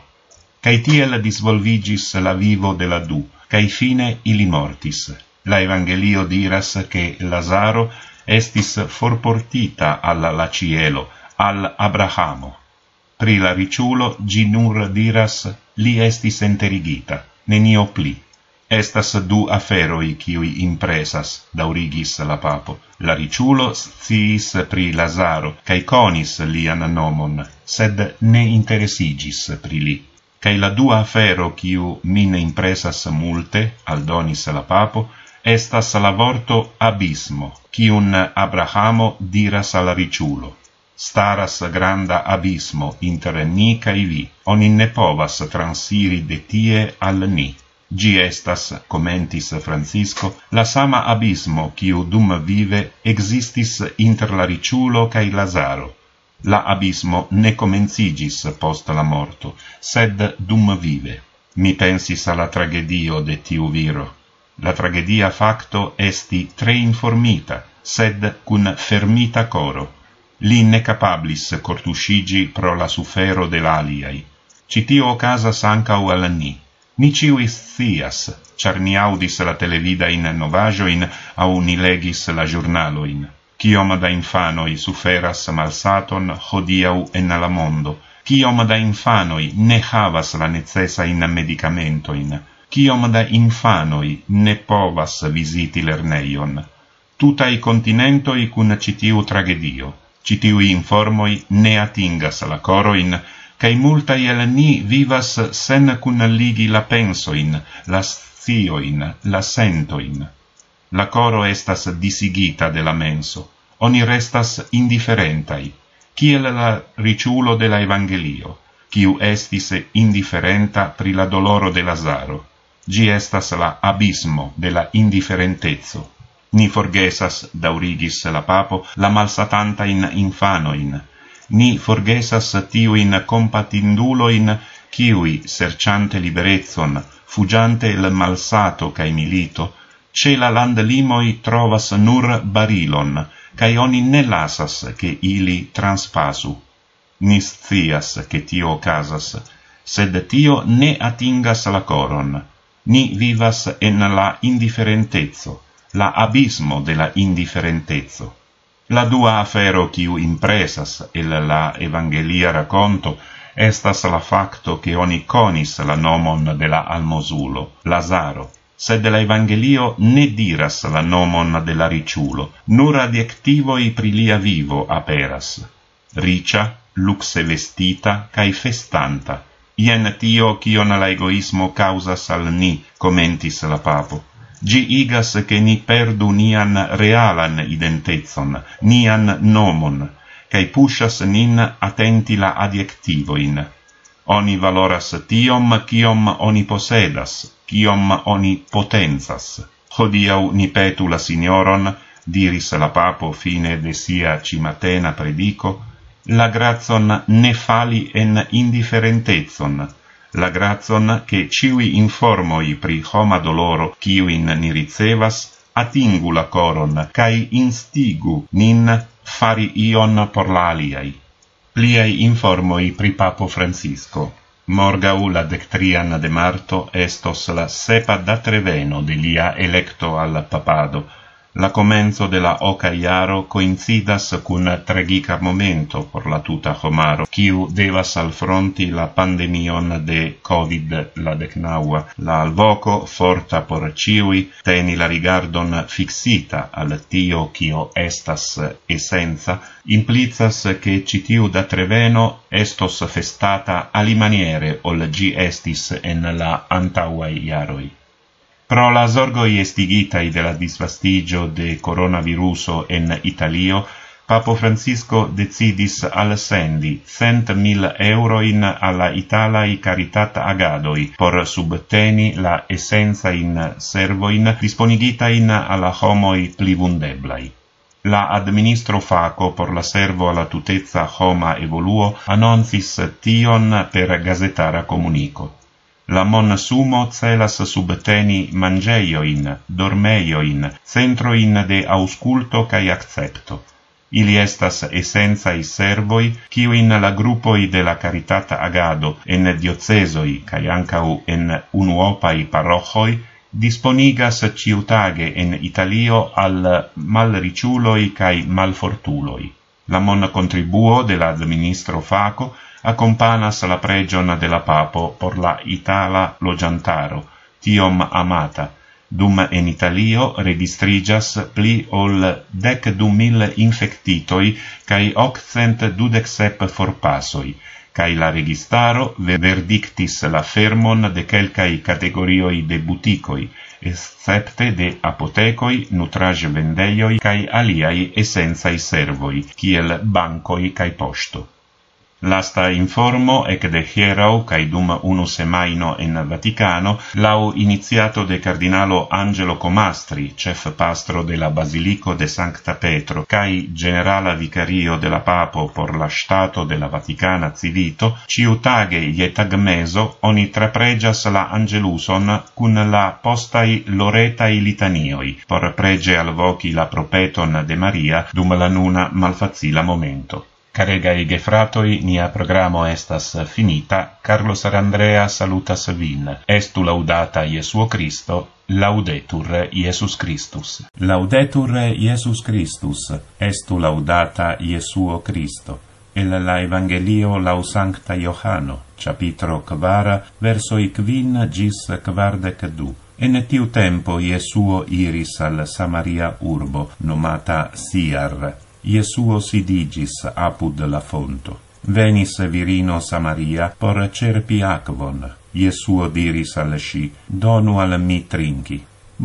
Speaker 1: Cai tiel disvolvigis la vivo de la du, cai fine ili mortis. La Evangelio diras che Lazaro estis forportita al la cielo, al Abrahamo. Pri la riciulo, ginur diras, li estis enterigita, nenio pli. Estas du afero cioi qui impresas da Urigis la papo la riculo sis pri Lazaro cae conis li nomon sed ne interesigis pri li Cae la dua afero qui min impresas multe al donis la papo estas la vorto abismo qui un Abrahamo dira sal riculo staras granda abismo inter ni cae vi oni ne povas transiri de tie al ni Gi estas, commentis Francisco, la sama abismo quiu dum vive existis inter la riciulo cae Lazaro. La abismo ne comencigis post la morto, sed dum vive. Mi pensis alla tragedio de tiu viro. La tragedia facto esti tre informita, sed cun fermita coro. Li ne capablis cortuscigi pro la sufero del aliai. Citio casas sanca al ni. Ni ciui scias, char ni audis la televida in novajo in au ni legis la giornalo in. Chioma da infanoi suferas malsaton hodiau en la mondo. Chioma da infanoi ne havas la necessa in medicamento in. Chioma da infanoi ne povas visiti lerneion. Tuta i continentoi cun citiu tragedio. Citiu informoi ne atingas la coro in cae multae el ni vivas sen cun ligi la pensoin, la stioin, la sentoin. La coro estas disigita de la menso, oni restas indiferentai, ciel la riciulo de la Evangelio, ciu estise indiferenta pri la doloro de Lazaro. Gi estas la abismo de la indiferentezzo. Ni forgesas, daurigis la papo, la malsatanta in infanoin, ni forgesas tiu in compatindulo in qui serciante liberezzon, fugiante il malsato ca milito ce la land limoi trovas nur barilon ca oni ne lasas che ili transpasu nis che tio casas sed tio ne atingas la coron ni vivas en la indiferentezzo la abismo de la indiferentezzo La dua afero quiu impresas il la evangelia raconto, estas la facto che oni conis la nomon de la Almosulo, Lazaro. Sed la evangelio ne diras la nomon de la Ricciulo, nur adiectivo i prilia vivo aperas. Riccia, luxe vestita, cae festanta. Ien tio, cion la egoismo causas al ni, comentis la papo gi igas che ni perdu nian realan identezon, nian nomon, cae pushas nin attenti la adiectivoin. Oni valoras tiom, ciom oni posedas, ciom oni potenzas. Hodiau ni petu la signoron, diris la papo fine de sia cimatena predico, la grazon ne fali en indiferentezon, la grazon che ciui informo i pri homa doloro ciuin ni ricevas, atingu la coron, cai instigu nin fari ion por l'aliai. Pliei informo i pri papo Francisco. Morgau la dectrian de Marto estos la sepa da treveno di lia electo al papado, La comenzo de la oca iaro coincidas cun tragica momento por la tuta homaro, quiu devas al fronti la pandemion de Covid la decnaua. La alvoco forta por ciui teni la rigardon fixita al tio quio estas essenza, implizas che citiu da treveno estos festata ali maniere ol gi estis en la antauai iaroi. Pro la sorgo estigita de la disvastigio de coronaviruso en Italio, Papo Francisco decidis al sendi cent mil euroin alla italai caritat agadoi por subteni la essenza in servoin disponigita in alla homoi plivundeblai. La administro faco por la servo alla tutezza homa evoluo annonsis tion per gazetara comunicot. La mon sumo celas subteni mangeioin, dormeioin, centroin de ausculto cae accepto. Ili estas essenza i servoi, cio in la gruppoi de la caritata agado, en diocesoi, cae ancau en unuopai parrojoi, disponigas ciutage en Italio al malriciuloi cae malfortuloi. La mon contribuo de la administro Faco accompagnas la pregion de la papo por la itala logiantaro, tiom amata, dum en Italio registrigas pli ol dec du mille infectitoi cae octcent dudec sep forpasoi, cae la registaro verdictis la fermon de quelcae categorioi de buticoi, excepte de apotecoi, nutrage vendeioi cae aliai essenzae servoi, kiel bancoi cae posto. Lasta informo de hieraŭ cae dum unu semaino en Vaticano laŭ iniziato de cardinalo Angelo Comastri, chef pastro de la Basilico de Sancta Petro cae generala vicario de la Papo por la Stato de la Vaticana Civito, ciutage je tagmeso oni trapregas la Angeluson kun la postai loretai litanioi, por prege al voci la propeton de Maria dum la nuna malfazila momento. Caregai gefratoi, nia programo estas finita. Carlos Arandrea salutas vin. Estu laudata Iesuo Christo. Laudetur Iesus Christus. Laudetur Iesus Christus. Estu laudata Iesuo Christo. El la Evangelio lau Sancta Johano, capitro quara, versoi quin gis quardec du. En tiu tempo Iesuo iris al Samaria urbo, nomata Siar. Jesuo si digis apud la fonto. Venis virino Samaria por cerpi aquon. Jesuo diris al sci, donu al mi trinchi.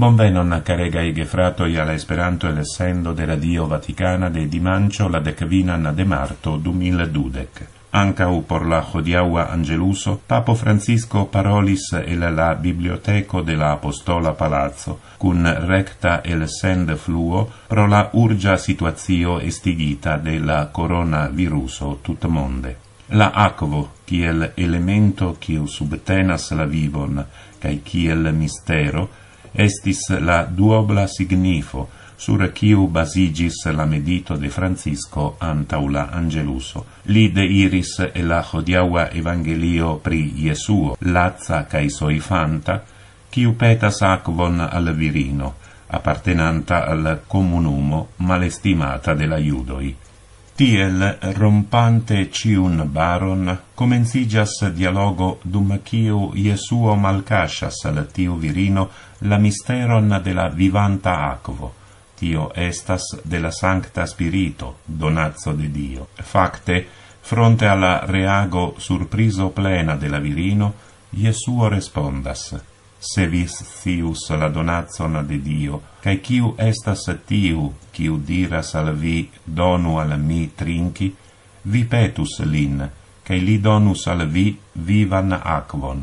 Speaker 1: Bonvenon carega ege fratoi alla Esperanto e l'essendo de Radio Vaticana de dimancio la decvinan de marto du dudec. Anca u por la hodiaŭa angeluso, papo Francisco parolis el la biblioteco de la Apostola Palazzo kun recta el send fluo pro la urgia situazio estigita de la coronaviruso tutmonde. La aquo, kiel elemento kiu subtenas la vivon, cae kiel mistero, estis la duobla signifo sur suraciu basigis la medito de Francisco antaula angeluso. Li de iris e la hodiaŭa evangelio pri Jesuo, lazza kaj soifanta, kiu petas akvon al virino, appartenanta al comunumo malestimata de la judoi. Tiel rompante ciun baron comencigas dialogo dum ciu Jesuo malcasas al tiu virino la misteron de la vivanta aquo, tio estas de la Sancta Spirito, donazzo de Dio. Facte, fronte alla reago surpriso plena de la virino, Iesuo respondas, Se vis fius la donazzon de Dio, cae ciu estas tiu, ciu diras al vi, donu al mi trinki vi petus lin, cae li donus al vi vivan aquon.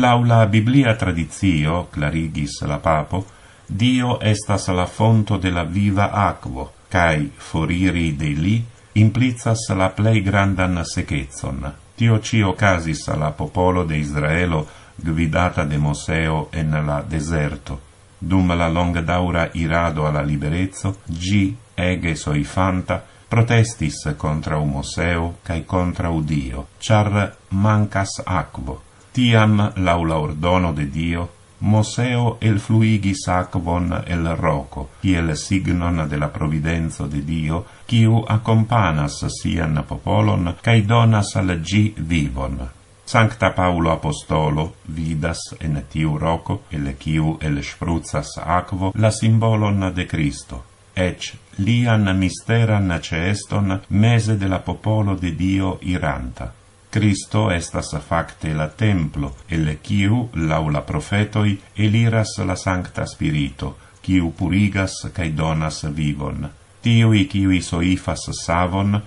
Speaker 1: Laula Biblia tradizio, clarigis la Papo, Dio estas la fonto de la viva aquo, cae foriri de li implicas la plei grandan secezon. Tio ci ocasis la popolo de Israelo gvidata de Moseo en la deserto. Dum la longa daura irado alla liberezzo, gi ege soifanta protestis contra u Moseo cae contra u Dio, char mancas aquo. Tiam, laula ordono de Dio, Moseo el fluigis acvon el roco, iel signon de la providenzo de Dio, quiu accompanas sian popolon, cae donas al gi vivon. Sancta Paulo Apostolo vidas en tiu roco, el quiu el spruzas acvo, la simbolon de Cristo, ec lian misteran ceeston mese de la popolo de Dio iranta. Cristo estas facte la templo, et quiu, laula profetoi, eliras la Sancta Spirito, quiu purigas cae donas vivon. Tiui quiui soifas savon,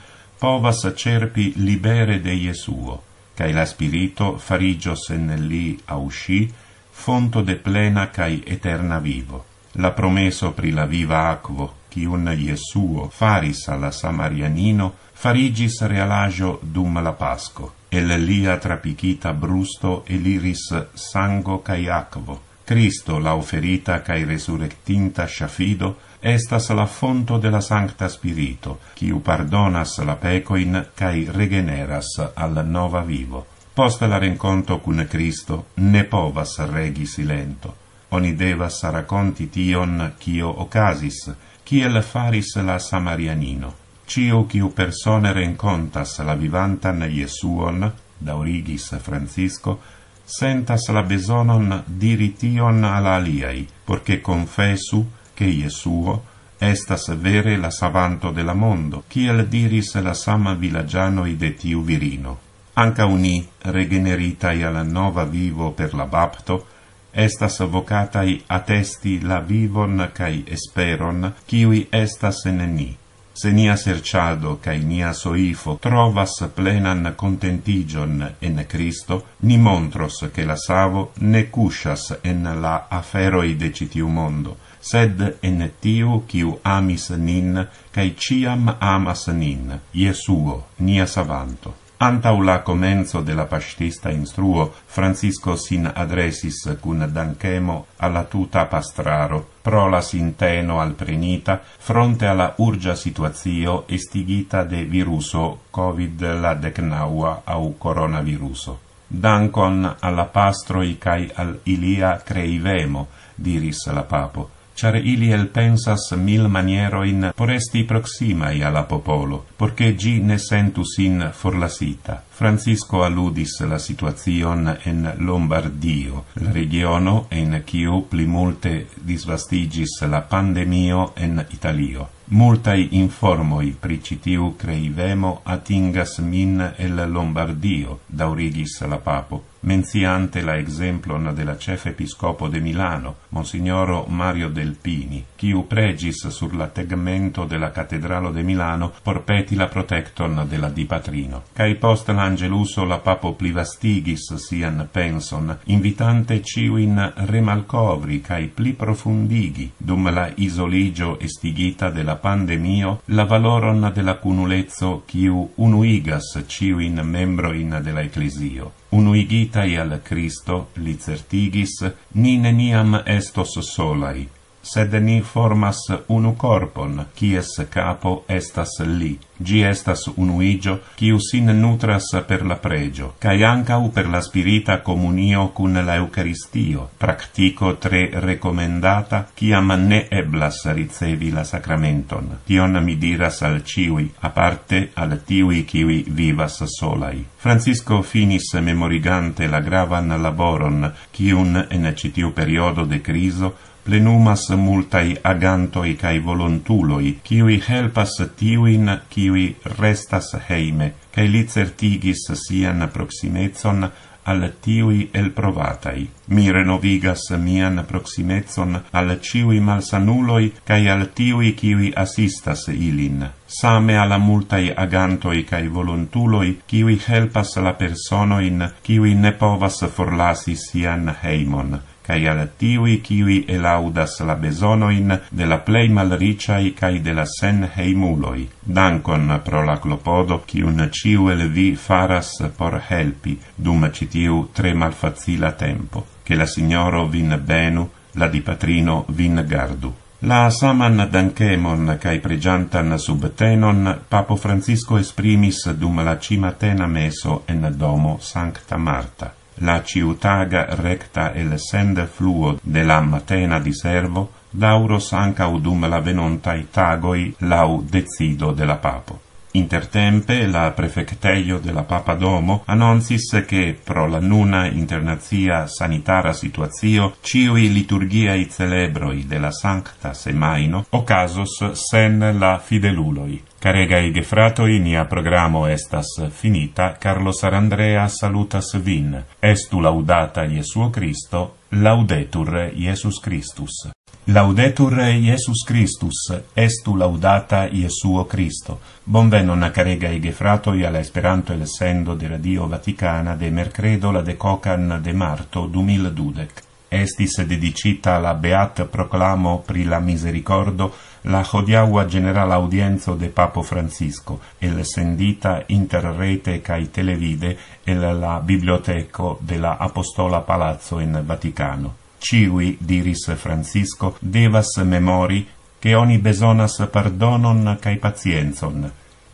Speaker 1: povas cerpi libere de Jesuo, cae la Spirito farigios en li ausci, sci, fonto de plena cae eterna vivo. La promeso pri la viva aquo, quiun Jesuo faris alla Samarianino, Farigis realagio dum la pasco, el lia trapichita brusto eliris sango cae aquo, Cristo lauferita cae resurrectinta sciafido estas la fonto de la Sancta Spirito, quiu pardonas la pecoin cae regeneras al nova vivo. Posta la renconto cun Cristo ne povas regi silento. Oni devas raconti tion cio ocasis, chi el faris la Samarianino Ciu kiu persone rencontas la vivantan Jesuon, daurigis Francisco, sentas la besonon dirition tion al aliai, porque confesu che Jesuo estas vere la savanto de la mondo, kiel diris la sama villagianoi de tiu virino. Anca uni, regeneritai alla nova vivo per la bapto, estas vocatai atesti la vivon cae esperon, kiui estas en ni se nia serciado cae nia soifo trovas plenan contentigion en Cristo, ni montros che la savo ne cuscias en la aferoi de citiu mondo, sed en tiu ciu amis nin, cae ciam amas nin, Iesuo, nia savanto. Antau la comenzo de la paŝtista instruo, Francisco sin adresis cun dankemo alla tuta pastraro, pro la sinteno prenita, fronte alla urgia situazio estigita de viruso covid la decnaua au coronaviruso. Dancon alla pastroi cai al ilia creivemo, diris la papo, char ili el pensas mil maniero in poresti proxima ia la popolo porque gi ne sentu sin forlasita francisco aludis la situazion en lombardio la regiono en kiu pli disvastigis la pandemio en italio Multai informoi pricitiu creivemo atingas min el Lombardio, daurigis la papo, menziante la exemplon della la episcopo de Milano, Monsignor Mario Delpini, quiu pregis sur la tegmento de cattedralo de Milano por peti la protecton della la di patrino. Cai post l'angeluso la papo plivastigis sian penson, invitante ciuin remalcovri cae pli profundigi, dum la isoligio estigita della pandemio, la valoron della cunulezzo chiu unuigas ciuin membroin della ecclesio Unuigitai al Christo, li certigis, ni neniam estos solai sed ni formas unu corpon, cies capo estas li. Gi estas unuigio, ciu in nutras per la pregio, cae ancau per la spirita comunio cun la Eucaristio, practico tre recomendata, ciam ne eblas ricevi la sacramenton. Tion mi diras al ciui, aparte al tiui ciui vivas solai. Francisco finis memorigante la gravan laboron, ciun en citiu periodo de criso, plenumas multai agantoi cae voluntuloi, ciui helpas tiuin, ciui restas heime, cae li certigis sian proximezon al tiui el provatai. Mi renovigas mian proximezon al ciui malsanuloi cae al tiui ciui assistas ilin. Same alla multai agantoi cae voluntuloi ciui helpas la personoin ciui ne povas forlasi sian heimon, cae al tivi civi elaudas la besonoin de la plei malriciai cae de la sen heimuloi. Dancon pro la clopodo, cium ciuel vi faras por helpi, dum citiu tre malfazila tempo, che la signoro vin benu, la di patrino vin gardu. La saman dancemon cae pregiantan sub tenon, papo Francisco esprimis dum la cima meso en domo Sancta Marta. la ciutaga recta el sende fluo de la matena di diservo, lauros ancaudum la venontai tagoi lau decido de la papo. Intertempe la prefecteio della Papa Domo annonsis che, pro la nuna internazia sanitara situazio, ciui liturgiai celebroi della Sancta Semaino occasos sen la fideluloi. Caregai gefratoi, mia programo estas finita, carlo Sarandrea salutas vin. Estu laudata Jesu Christo, laudetur Iesus Christus. Laudetur Jesus Christus, estu laudata Jesuo Cristo. Bonvenon a carega e gefratoj alla Esperanto el sendo de Radio Vaticana de mercredo la Cocan de marto du mil dudec. Estis dedicita la beat proclamo pri la misericordo la hodiaua generala audienzo de Papo Francisco el sendita interrete cae televide el la biblioteco de la Apostola Palazzo in Vaticano. ciui, diris Francisco, devas memori che oni besonas pardonon cae pacienzon.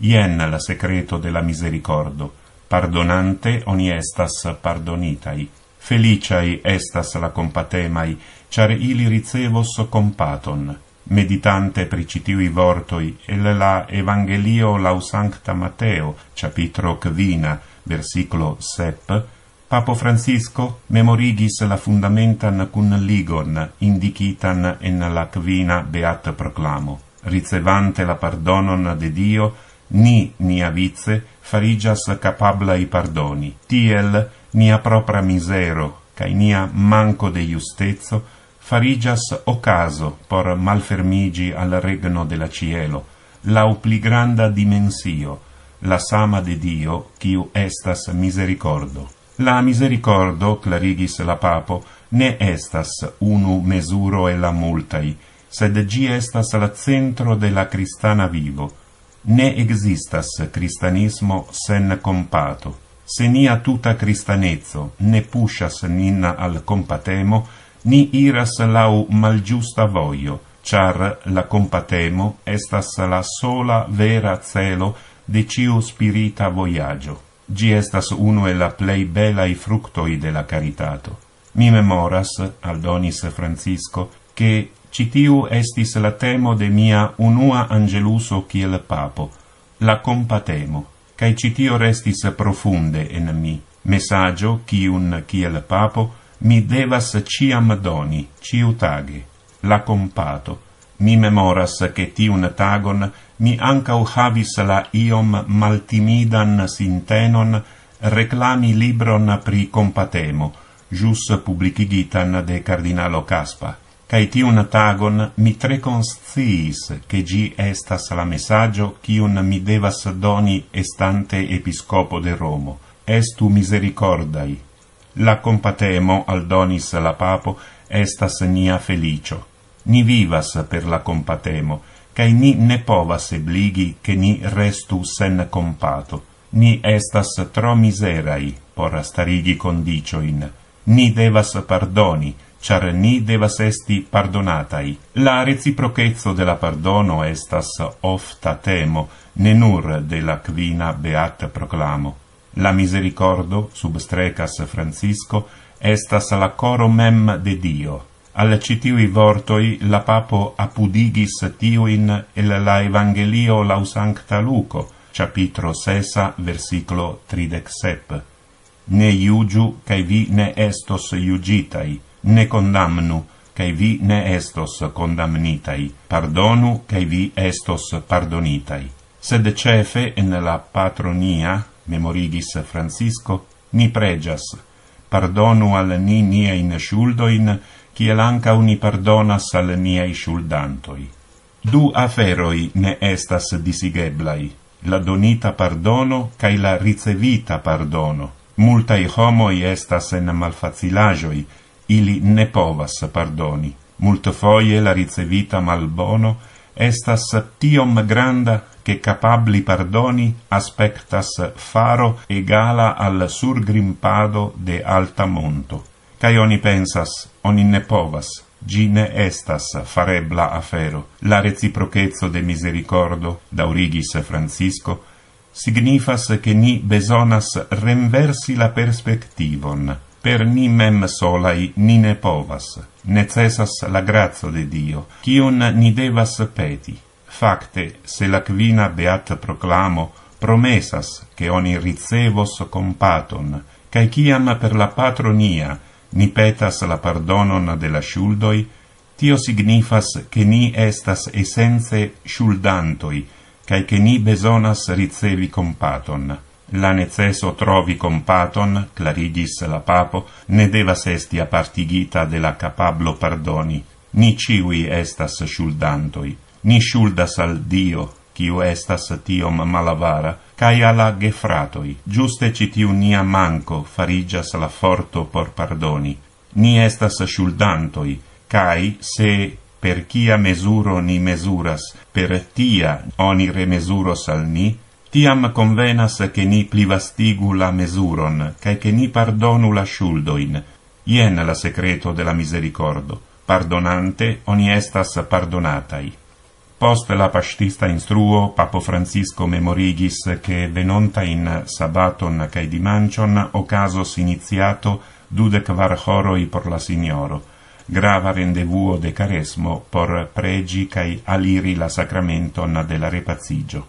Speaker 1: Ien la secreto de la misericordo. Pardonante oni estas pardonitai. Feliciai estas la compatemai, char ili ricevos compaton. Meditante precitiui vortoi, el la Evangelio lau Sancta Mateo, capitro quina, versiclo sep, Papo Francisco memorigis la fundamentan cun ligon indicitan en la quina beat proclamo. Ricevante la pardonon de Dio, ni mia avice farigias capabla i pardoni. Tiel, ni propra misero, ca in manco de justezzo, farigias ocaso por malfermigi al regno della cielo, la upli granda dimensio, la sama de Dio, quiu estas misericordo. La misericordo, clarigis la papo, ne estas unu mesuro e la multai, sed gi estas la centro de la cristana vivo. Ne existas cristianismo sen compato. Se nia tuta cristanezzo ne pushas nin al compatemo, ni iras lau malgiusta voio, char la compatemo estas la sola vera celo de ciu spirita voyaggio. Gi estas uno e la plei belai fructoi de la caritato. Mi memoras, aldonis Francisco, che citiu estis la temo de mia unua angeluso el papo, la compatemo, cae citio restis profunde en mi. un chiun el papo, mi devas ciam doni, ciutage, la compato. Mi memoras che tiun tagon, mi ancau havis la iom maltimidan sintenon reclami libron pri compatemo, jus publicigitan de Cardinalo Caspa. Cai tiun tagon mi tre consciis che gi estas la messaggio chiun mi devas doni estante episcopo de Romo. Estu misericordai. La compatemo, al donis la papo, estas mia felicio. Ni vivas per la compatemo, cae ni ne povas ebligi che ni restu sen compato. Ni estas tro miserai por astarigi condicioin. Ni devas pardoni, char ni devas esti pardonatai. La reciprochezzo della pardono estas ofta temo, ne nur della quina beat proclamo. La misericordo, substrecas Francisco, estas la coro mem de Dio.» Al citiui vortoi la papo apudigis tiuin el la Evangelio lau Sancta Luco, capitro 6, versiclo 37. Ne iugiu, cae vi ne estos iugitai, ne condamnu, cae vi ne estos condamnitai, pardonu, cae vi estos pardonitai. Sed cefe in la patronia, memorigis Francisco, ni pregias, pardonu al ni nie in sciuldoin, kiel anca uni pardonas al niei shuldantoi. Du aferoi ne estas disigeblai, la donita pardono cae la ricevita pardono. Multai homoi estas en malfacilajoi, ili ne povas pardoni. Multofoie la ricevita malbono estas tiom granda che capabli pardoni aspectas faro egala al surgrimpado de alta monto. Cai oni pensas, oni ne povas, gi ne estas farebla afero. La reciprochezzo de misericordo, daurigis Francisco, signifas che ni besonas renversi la perspectivon. Per ni mem solai ni ne povas, necessas la grazzo de Dio, chiun ni devas peti. Facte, se la quina beat proclamo, promesas che oni ricevos compaton, cae ciam per la patronia, ni petas la pardonon de la shuldoi, tio signifas che ni estas essenze shuldantoi, cae che ni besonas ricevi compaton. La neceso trovi compaton, clarigis la papo, ne devas esti apartigita de la capablo pardoni. Ni ciui estas shuldantoi, ni shuldas al Dio, quiu estas tiom malavara, cae ala gefratoi. Giuste citiu nia manco farigias la forto por pardoni. Ni estas sciuldantoi, cae se per quia mesuro ni mesuras, per tia oni remesuros al ni, Tiam convenas che ni plivastigu la mesuron, cae che ni pardonu la sciuldoin. Ien la secreto della misericordo. Pardonante, oni estas pardonatai. post la paŝtista instruo papo Francisco memorigis che venonta in sabaton cae dimancion okazos iniciato dudek kvar horoj por la signoro, grava rendevuo de caresmo por pregi cae aliri la sacramenton della repazzigio.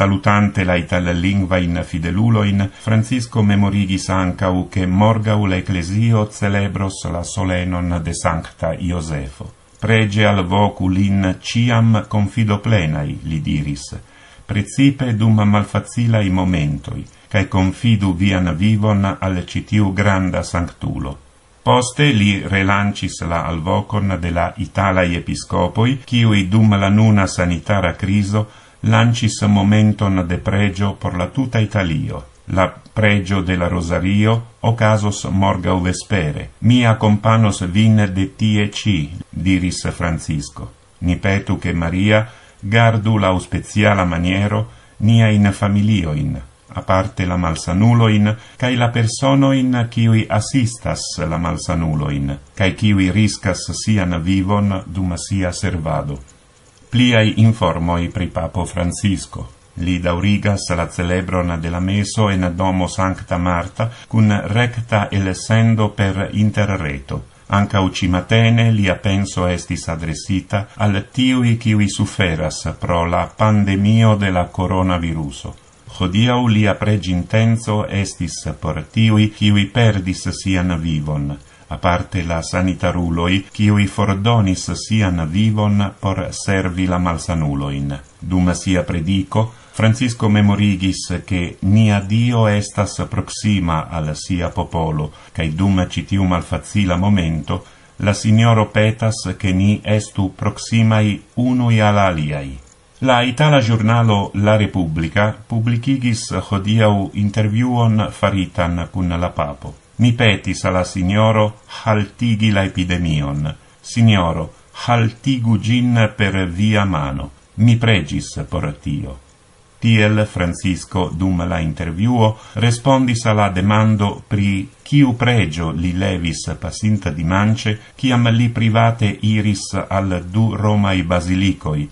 Speaker 1: Salutante la ital lingua in fideluloin, Francisco memorigis ancau che morgau la ecclesio celebros la solenon de Sancta Iosefo. prege al vocu lin ciam confido plenai, li diris, principe dum malfacilai momentoi, cae confidu vian vivon al citiu granda sanctulo. Poste li relancis la alvocon de la italai episcopoi, ciui dum la nuna sanitara criso lancis momenton de pregio por la tuta Italio la pregio de la rosario ocasos morga u vespere. Mi accompanos vin de tie ci, diris Francisco. Ni petu che Maria gardu la speciala maniero nia in familio in a parte la malsanulo in kai la persona in qui assistas la malsanulo in kai qui riscas sian vivon dum sia servado pliai informoi pri papo francisco li daurigas la celebron de la meso en domo Sancta Marta cun recta elessendo per interreto. Ancau cimatene lia penso estis adresita al tiui qui suferas pro la pandemio de la coronaviruso. Hodiau lia pregintenso estis por tiui qui perdis sian vivon, a parte la sanitaruloi, ciui fordonis sian vivon por servi la malsanuloin. Dum sia predico, Francisco memorigis che nia Dio estas proxima al sia popolo, cae dum citiu malfacila momento, la signoro petas che ni estu proximai unui al aliai. La itala giornalo La Repubblica publicigis hodiau interviuon faritan cun la papo. Ni petis alla signoro haltigi la epidemion. Signoro, haltigu gin per via mano. Mi pregis por tio. Tiel Francisco dum la interviuo respondis al la demando pri chiu pregio li levis pasinta di mance chiam li private iris al du Roma i basilicoi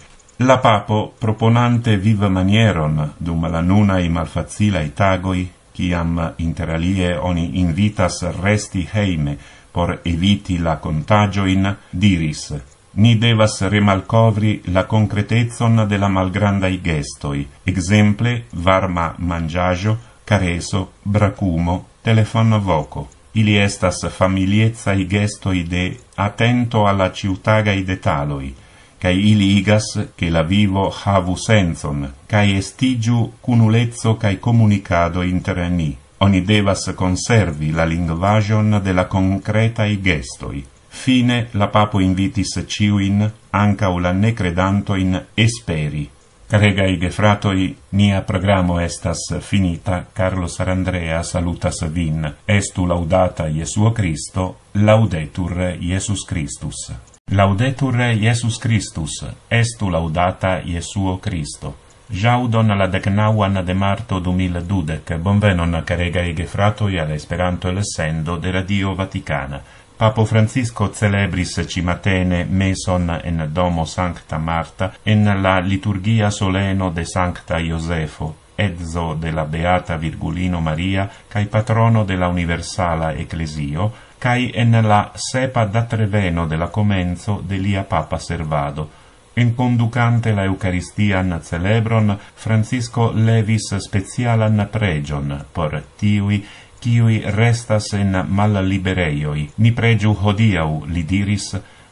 Speaker 1: la papo proponante viv manieron dum la nuna i malfazila i tagoi qui am interalie oni invitas resti heime por eviti la contagio in diris ni devas remalcovri la concretezzon de la malgranda i gestoi, exemple varma mangiagio, careso, bracumo, telefono voco. Ili estas familiezai i gestoi de attento alla ciutaga i detaloi, cae ili igas che la vivo havu senzon, cae estigiu cunulezzo cae comunicado inter ni. Oni devas conservi la linguagion de la concreta i gestoi. Fine la papo invitis ciuin, anca ula necredanto in esperi. Carega i gefratoi, nia programo estas finita, Carlo Sarandrea salutas vin, estu laudata Jesuo Christo, laudetur Jesus Christus. Laudetur Jesus Christus, estu laudata Jesuo Christo. Jaudon la decnauan de marto 2012, bonvenon carega i gefratoi esperanto el sendo de Radio Vaticana. Papo Francisco celebris cimatene meson en domo Sancta Marta en la liturgia soleno de Sancta Iosefo, ezzo della Beata Virgulino Maria cae patrono della Universala Ecclesio, cae en la sepa da Treveno della Comenzo de lia Papa Servado, in conducante la Eucharistian celebron, Francisco levis specialan pregion por tiui qui restas in mala libereioi. Mi pregiu hodiau, li diris,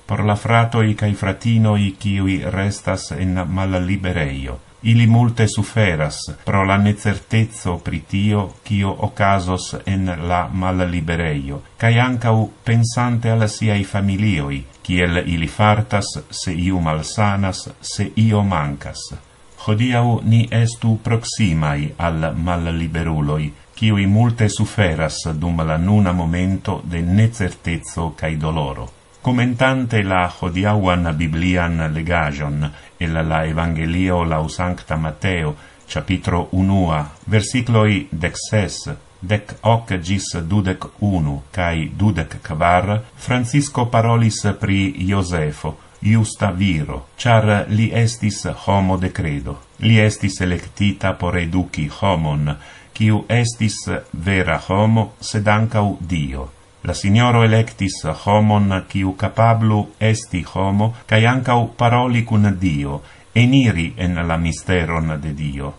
Speaker 1: por la fratoi cae fratinoi qui restas in mala libereio. Ili multe suferas pro la necertezzo pri tio cio ocasos en la libereio, cae ancau pensante alla siai familioi, ciel ili fartas, se iu malsanas, se io mancas. Hodiau ni estu proximai al malliberuloi, quiui multe suferas dum la nuna momento de necertezzo cae doloro. Commentante la hodiauan biblian legajon, el la Evangelio lau Sancta Matteo, capitro unua, versicloi dexes, dec hoc gis dudec unu, cae dudec cavar, Francisco parolis pri Iosefo, iusta viro, char li estis homo de credo. Li estis electita por educi homon, quiu estis vera homo, sed ancau Dio. La Signoro electis homon quiu capablu esti homo, cae ancau paroli cun Dio, eniri en la misteron de Dio.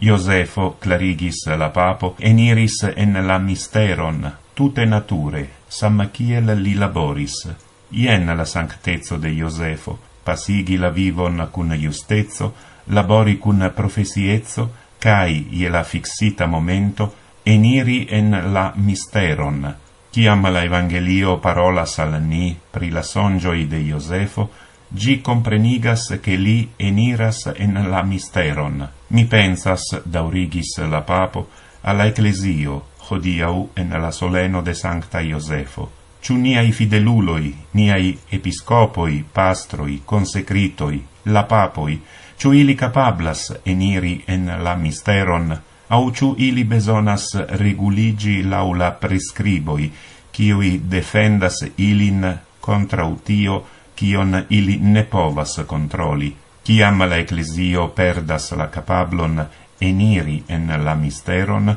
Speaker 1: Iosefo, clarigis la Papo, eniris en la misteron, tute nature, sam ciel li laboris. Ien la sanctezo de Iosefo, pasigi la vivon cun iustezo, labori cun profesiezo cae iela fixita momento eniri en la misteron, ciam la Evangelio parolas al ni pri la sonjoi de Iosefo, gi comprenigas che li eniras en la misteron. Mi pensas, daurigis la papo, alla Ecclesio, hodiau en la soleno de Sancta Iosefo. Ciu niai fideluloi, niai episcopoi, pastroi, consecritoi, la papoi, ciu ili capablas eniri en la misteron, au ciu ili besonas reguligi laula prescriboi, cioi defendas ilin contra utio, cion ili ne povas controli. Ciam la ecclesio perdas la capablon eniri en la misteron,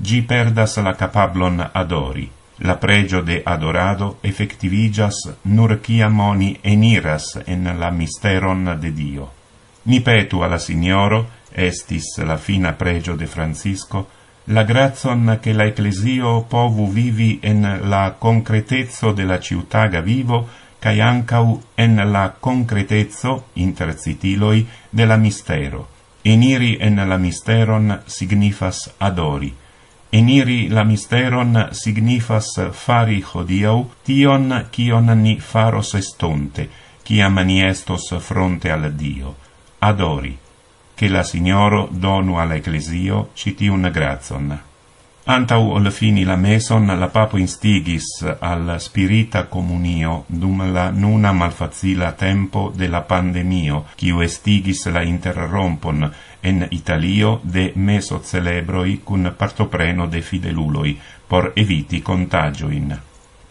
Speaker 1: gi perdas la capablon adori. La pregio de adorado effectivigas nur ciam oni eniras en la misteron de Dio. Mi petu alla signoro estis la fina pregio de Francisco la grazon che la ecclesio povu vivi en la concretezzo de la ciutaga vivo cae ancau en la concretezzo inter zitiloi de la mistero eniri en la misteron signifas adori eniri la misteron signifas fari hodiau tion kion ni faros estonte ni maniestos fronte al dio adori, che la Signoro donu all'Ecclesio citi un grazon. Antau ol fini la meson la papo instigis al spirita comunio dum la nuna malfacila tempo della pandemio, chiu estigis la interrompon en Italio de meso celebroi cun partopreno de fideluloi, por eviti contagioin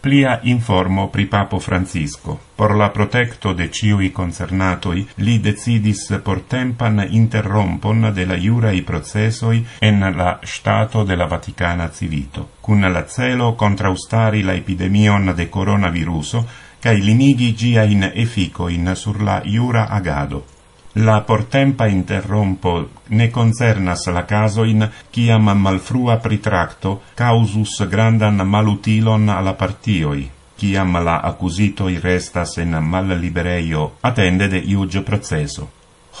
Speaker 1: plia informo pri papo Francisco por la protecto de ciui concernatoi li decidis por tempan interrompon de la iurai processoi en la stato de la Vaticana civito cun la celo contraustari la epidemion de coronaviruso cae limigi giain efficoin sur la iura agado La portempa interrompo ne concernas la caso in quiam malfrua pritracto causus grandan malutilon alla partioi, quiam la accusito restas in mal libereio attende de iugio processo.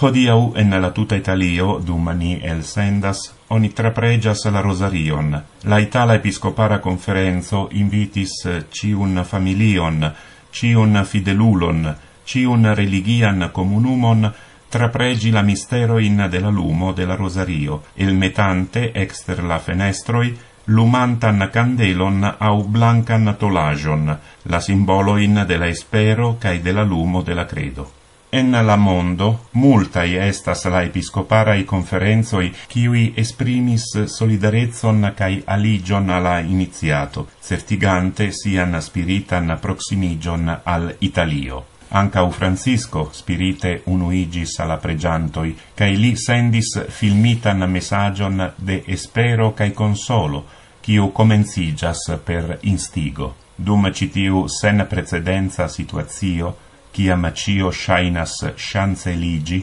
Speaker 1: Hodiau en la tuta Italio, dum ni el sendas, oni trapregias la rosarion. La Itala Episcopara Conferenzo invitis ciun familion, ciun fidelulon, ciun religian comunumon, tra pregi la mistero in della lumo della rosario, el metante exter la fenestroi lumantan candelon au blancan tolagion, la simbolo in della espero cae della lumo della credo. En la mondo multai estas la episcoparai conferenzoi chiui esprimis solidarezon cae aligion alla iniziato, certigante sian spiritan proximigion al Italio. anca u Francisco spirite unuigis alla pregiantoi, cae li sendis filmitan messagion de espero cae consolo, quio comenzigas per instigo. Dum citiu sen precedenza situazio, cia macio shainas chance ligi,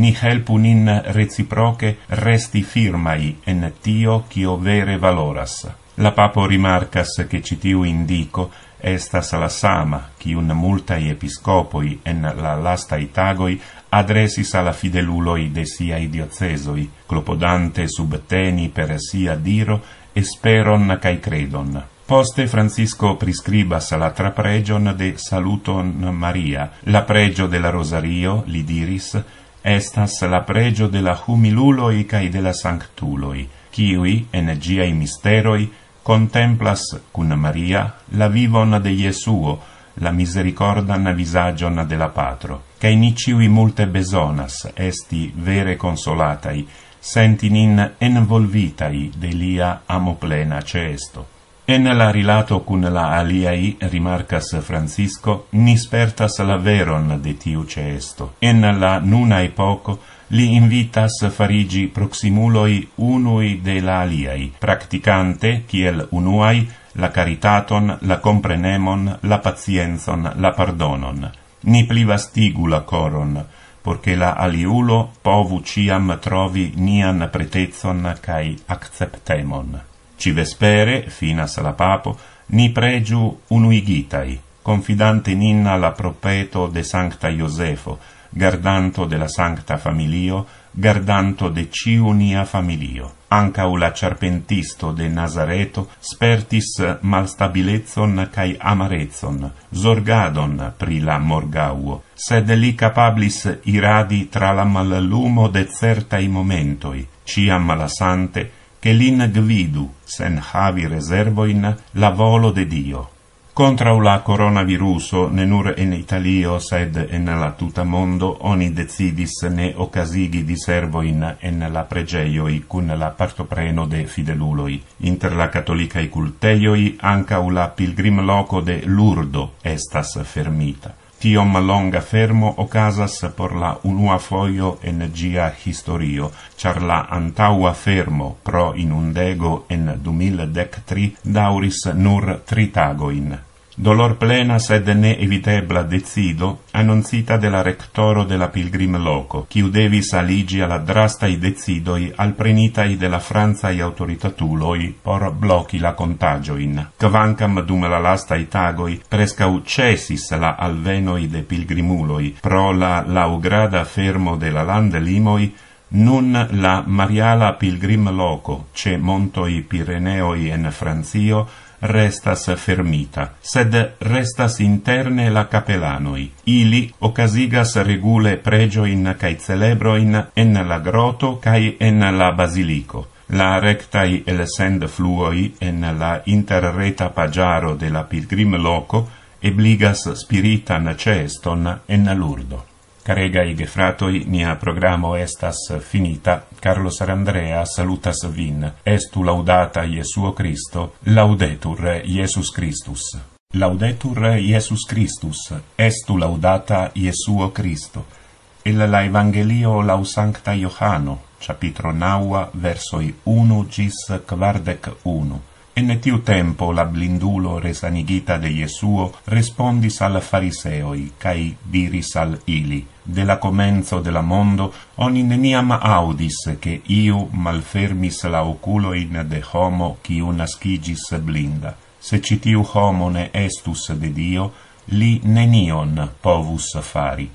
Speaker 1: ni helpu nin reciproche resti firmai en tio quio vere valoras. La papo rimarcas che citiu indico, estas la sama, quiun multae episcopoi en la lasta tagoi adresis alla fideluloi de siai diocesoi, clopodante subteni per sia diro esperon cae credon. Poste Francisco priscribas la trapregion de saluton Maria, la pregio de la Rosario, li diris, estas la pregio de la humiluloi cae de la sanctuloi, quiui, en i misteroi, contemplas, cun Maria, la vivon de Iesuo, la misericordan visagion de la patro, che iniciui multe besonas esti vere consolatai, sentinin envolvitai de lia amo plena cesto. En la rilato cun la aliai, rimarcas Francisco, nispertas la veron de tiu cesto, en la nunae poco, li invitas farigi proximuloi unui de la aliai, practicante, kiel unuai, la caritaton, la comprenemon, la pacienzon, la pardonon. Ni plivastigu la coron, porque la aliulo povu ciam trovi nian pretezon cae acceptemon. Ci vespere, finas la papo, ni pregiu unuigitai, confidante ninna la propeto de Sancta Iosefo, gardanto de la sancta familio, gardanto de ciu mia familio. Anca u la charpentisto de Nazareto spertis malstabilezon cae amarezon, zorgadon pri la morgauo, sed li capablis iradi tra la mallumo de certai momentoi, ciam malasante, che lin gvidu, sen havi reservoin, la volo de Dio. Contra la coronaviruso nenur en Italio, sed en la tuta mondo oni decidis ne occasigi di servoin en la pregeioi cun la partopreno de fideluloi. Inter la catolicae culteioi ancau la pilgrim loco de Lurdo estas fermita. Tiom longa fermo ocasas por la unua foio en gia historio, char la antaua fermo pro inundego en 2013 dauris nur tri tagoin. dolor plena sed ne evitebla decido annoncita della rectoro della pilgrim loco, chiudevi saligi alla drastai decidoi al prenitai della la franzai autoritatuloi por blocchi la contagioin. Cavancam dum la lastai tagoi prescau cesis la alvenoi de pilgrimuloi pro la laugrada fermo della la land limoi nun la mariala pilgrim loco ce montoi Pireneoi en Franzio, restas fermita, sed restas interne la capelanoi. Ili ocasigas regule pregioin cae celebroin en la groto cae en la basilico. La rectai el send fluoi en la interreta pagiaro de la pilgrim loco ebligas spiritan ceston en l'urdo. Carega i gefratoi, nia programo estas finita. Carlos Arandrea salutas vin. Estu laudata Iesuo Christo, laudetur Iesus Christus. Laudetur Iesus Christus, estu laudata Iesuo Christo. Illa la Evangelio lau Sancta Johano, capitro 9, versoi 1 gis 41. e ne tiu tempo la blindulo resanigita de Jesuo respondis al fariseoi, cae diris al ili, de la comenzo de la mondo oni neniam audis che iu malfermis la oculoin de homo quiu nascigis blinda. Se citiu ne estus de Dio, li nenion povus fari.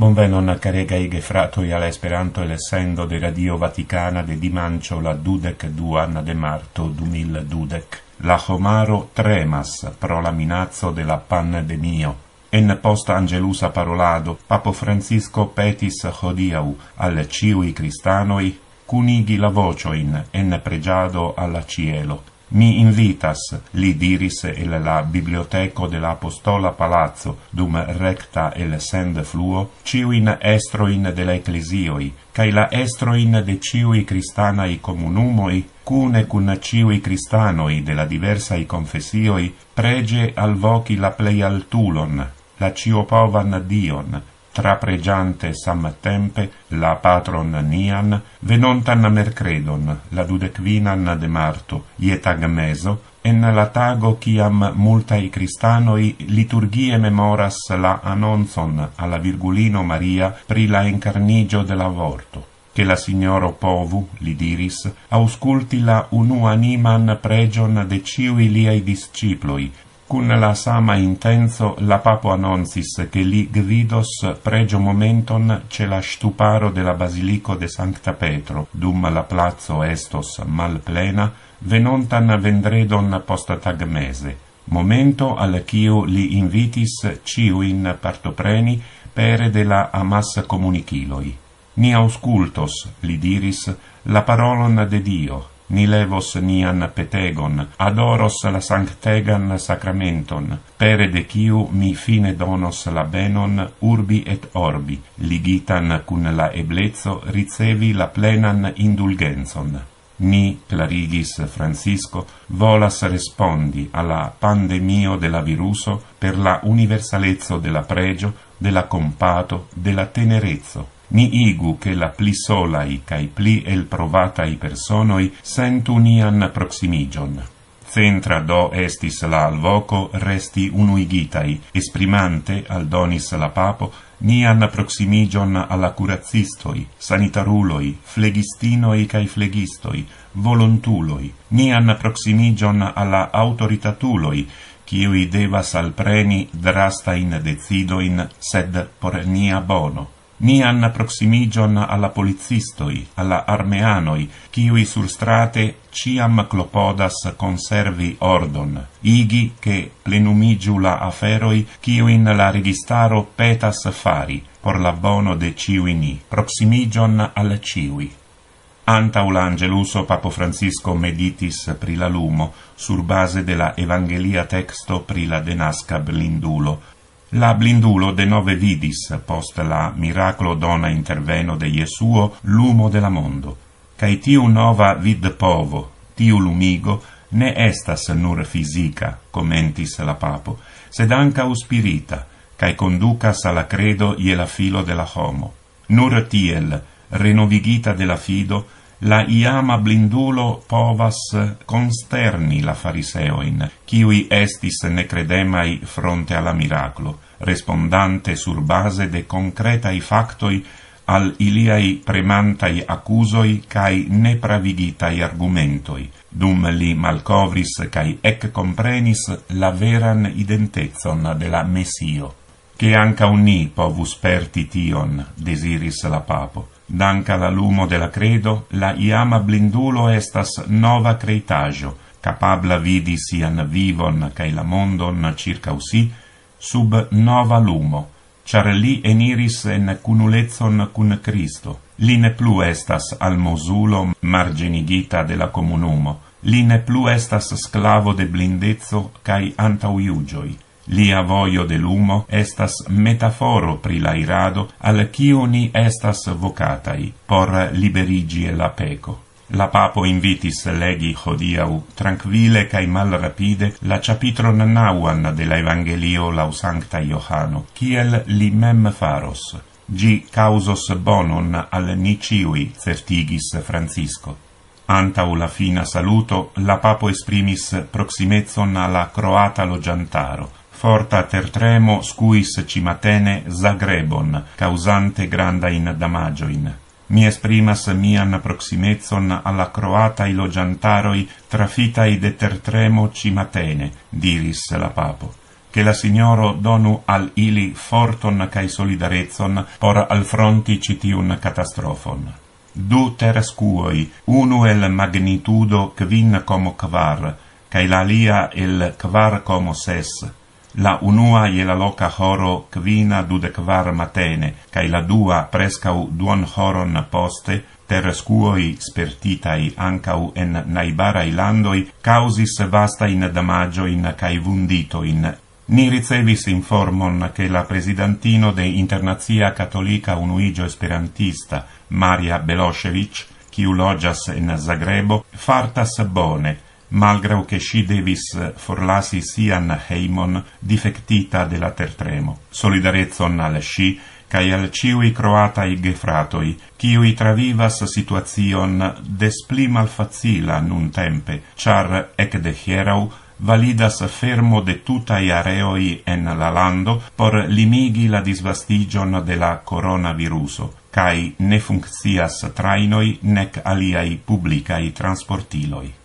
Speaker 1: Bonvenon karegaj gefratoj al Esperanto elsendo de Radio Vaticana de Dimancio la dudek duan de marto du mil dudec. La homaro tremas pro la minazzo de la pandemio. En post angelusa parolado, Papo Francisco petis hodiau al ciui cristanoi cunigi la vocioin en pregiado alla cielo, Mi invitas, li diris el la biblioteco de la apostola palazzo, dum recta el send fluo, ciuin estroin de la ecclesioi, cae la estroin de ciui cristanai comunumoi, cune cun ciui cristanoi de la diversai confessioi, prege al voci la pleialtulon, la ciopovan dion, trapregiante sam tempe la patron nian venontan mercredon la dudecvinan de marto ie tag meso en la tago kiam multai cristanoi liturgie memoras la annonzon alla virgulino maria pri la incarnigio de l'avorto che la signoro povu li diris ausculti la unu animan pregion de ciui liai disciploi cun la sama intenso la papo annonsis che li gridos pregio momenton ce la stuparo de la basilico de Sancta Petro, dum la plazzo estos mal plena, venontan vendredon post tag mese, momento al cio li invitis ciuin partopreni pere de la amas comuniciloi. Ni auscultos, li diris, la parolon de Dio, ni levos nian petegon, adoros la sanctegan sacramenton, pere de quiu mi fine donos la benon urbi et orbi, ligitan cun la eblezzo ricevi la plenan indulgenzon. Ni, clarigis Francisco, volas respondi alla pandemio della viruso per la universalezzo della pregio, della compato, della tenerezzo, Ni igu che la pli solai cae pli el i personoi sentu nian proximigion. Centra do estis la alvoco resti unuigitai, esprimante, al donis la papo, nian proximigion alla curazistoi, sanitaruloi, flegistinoi cae flegistoi, volontuloi, nian proximigion alla autoritatuloi, ciui devas alpreni drasta in in sed por nia bono. nian proximigion alla policistoi, alla armeanoi, chiui surstrate ciam clopodas conservi ordon, igi che plenumigiula aferoi, chiuin la registaro petas fari, por la bono de ni, proximigion al ciui. Antaul Angeluso Papo Francisco meditis pri la lumo, sur base della Evangelia texto pri la denascab blindulo, la blindulo de nove vidis post la miraclo dona interveno de Jesuo lumo della mondo, cae tiu nova vid povo, tiu lumigo, ne estas nur fisica, commentis la papo, sed ancau spirita, cae conducas alla credo ie filo della homo. Nur tiel, renovigita della fido, La iama blindulo povas eh, consterni la fariseoin, qui estis necredemai fronte alla miraclo, respondante sur base de concretai factoi al iliai premantai accusoi cae nepravigitai argumentoi, dum li malcovris cae ec comprenis la veran identezon de la messio. Che anca unii povus perti tion, desiris la papo. DANCA LA lumo de la credo, la iama blindulo estas nova creitajo, capabla vidi sian vivon cae la mondon circa usi, sub nova lumo, char li eniris en cunulezon cun Cristo. Li ne plu estas al mosulo margenigita de la comunumo, li ne plu estas sclavo de blindezzo cae antauiugioi. Lia voio de lumo estas metaforo pri la irado al kiu ni estas vocatai por liberigi la peco. La papo invitis legi hodiau tranquile cae mal rapide la capitron nauan de la Evangelio lau Sancta Johano, kiel li mem faros. Gi causos bonon al niciui, certigis Francisco. Antau la fina saluto, la papo esprimis proximezzon ala croata lo forta tertremo scuis cimatene Zagrebon, causante grandain damagioin. Mi esprimas mian proximezon alla croata croatai logiantaroi trafitai de tertremo cimatene, diris la papo che la signoro donu al ili forton cae solidarezon por alfronti citiun catastrofon. Du terascuoi, unu el magnitudo quin como quar, cae l'alia el quar como ses, la unua e la loca horo quina dudecvar matene, cae la dua prescau duon horon poste, terrescuoi spertitai ancau en naibarai landoi causis vastain damagioin cae vunditoin. Ni ricevis informon che la presidentino de Internazia Catolica Unuigio Esperantista, Maria Belosevic, chiu loggias en Zagrebo, fartas bone, malgrau che si devis forlasi sian heimon difectita de la tertremo. Solidarezzon al si, cae al ciui croatai gefratoi, ciui travivas situazion des pli malfazila nun tempe, char ec de hierau, validas fermo de tutai areoi en la lando por limigi la disvastigion de la coronaviruso, cae ne funccias trainoi nec aliai publicai transportiloi.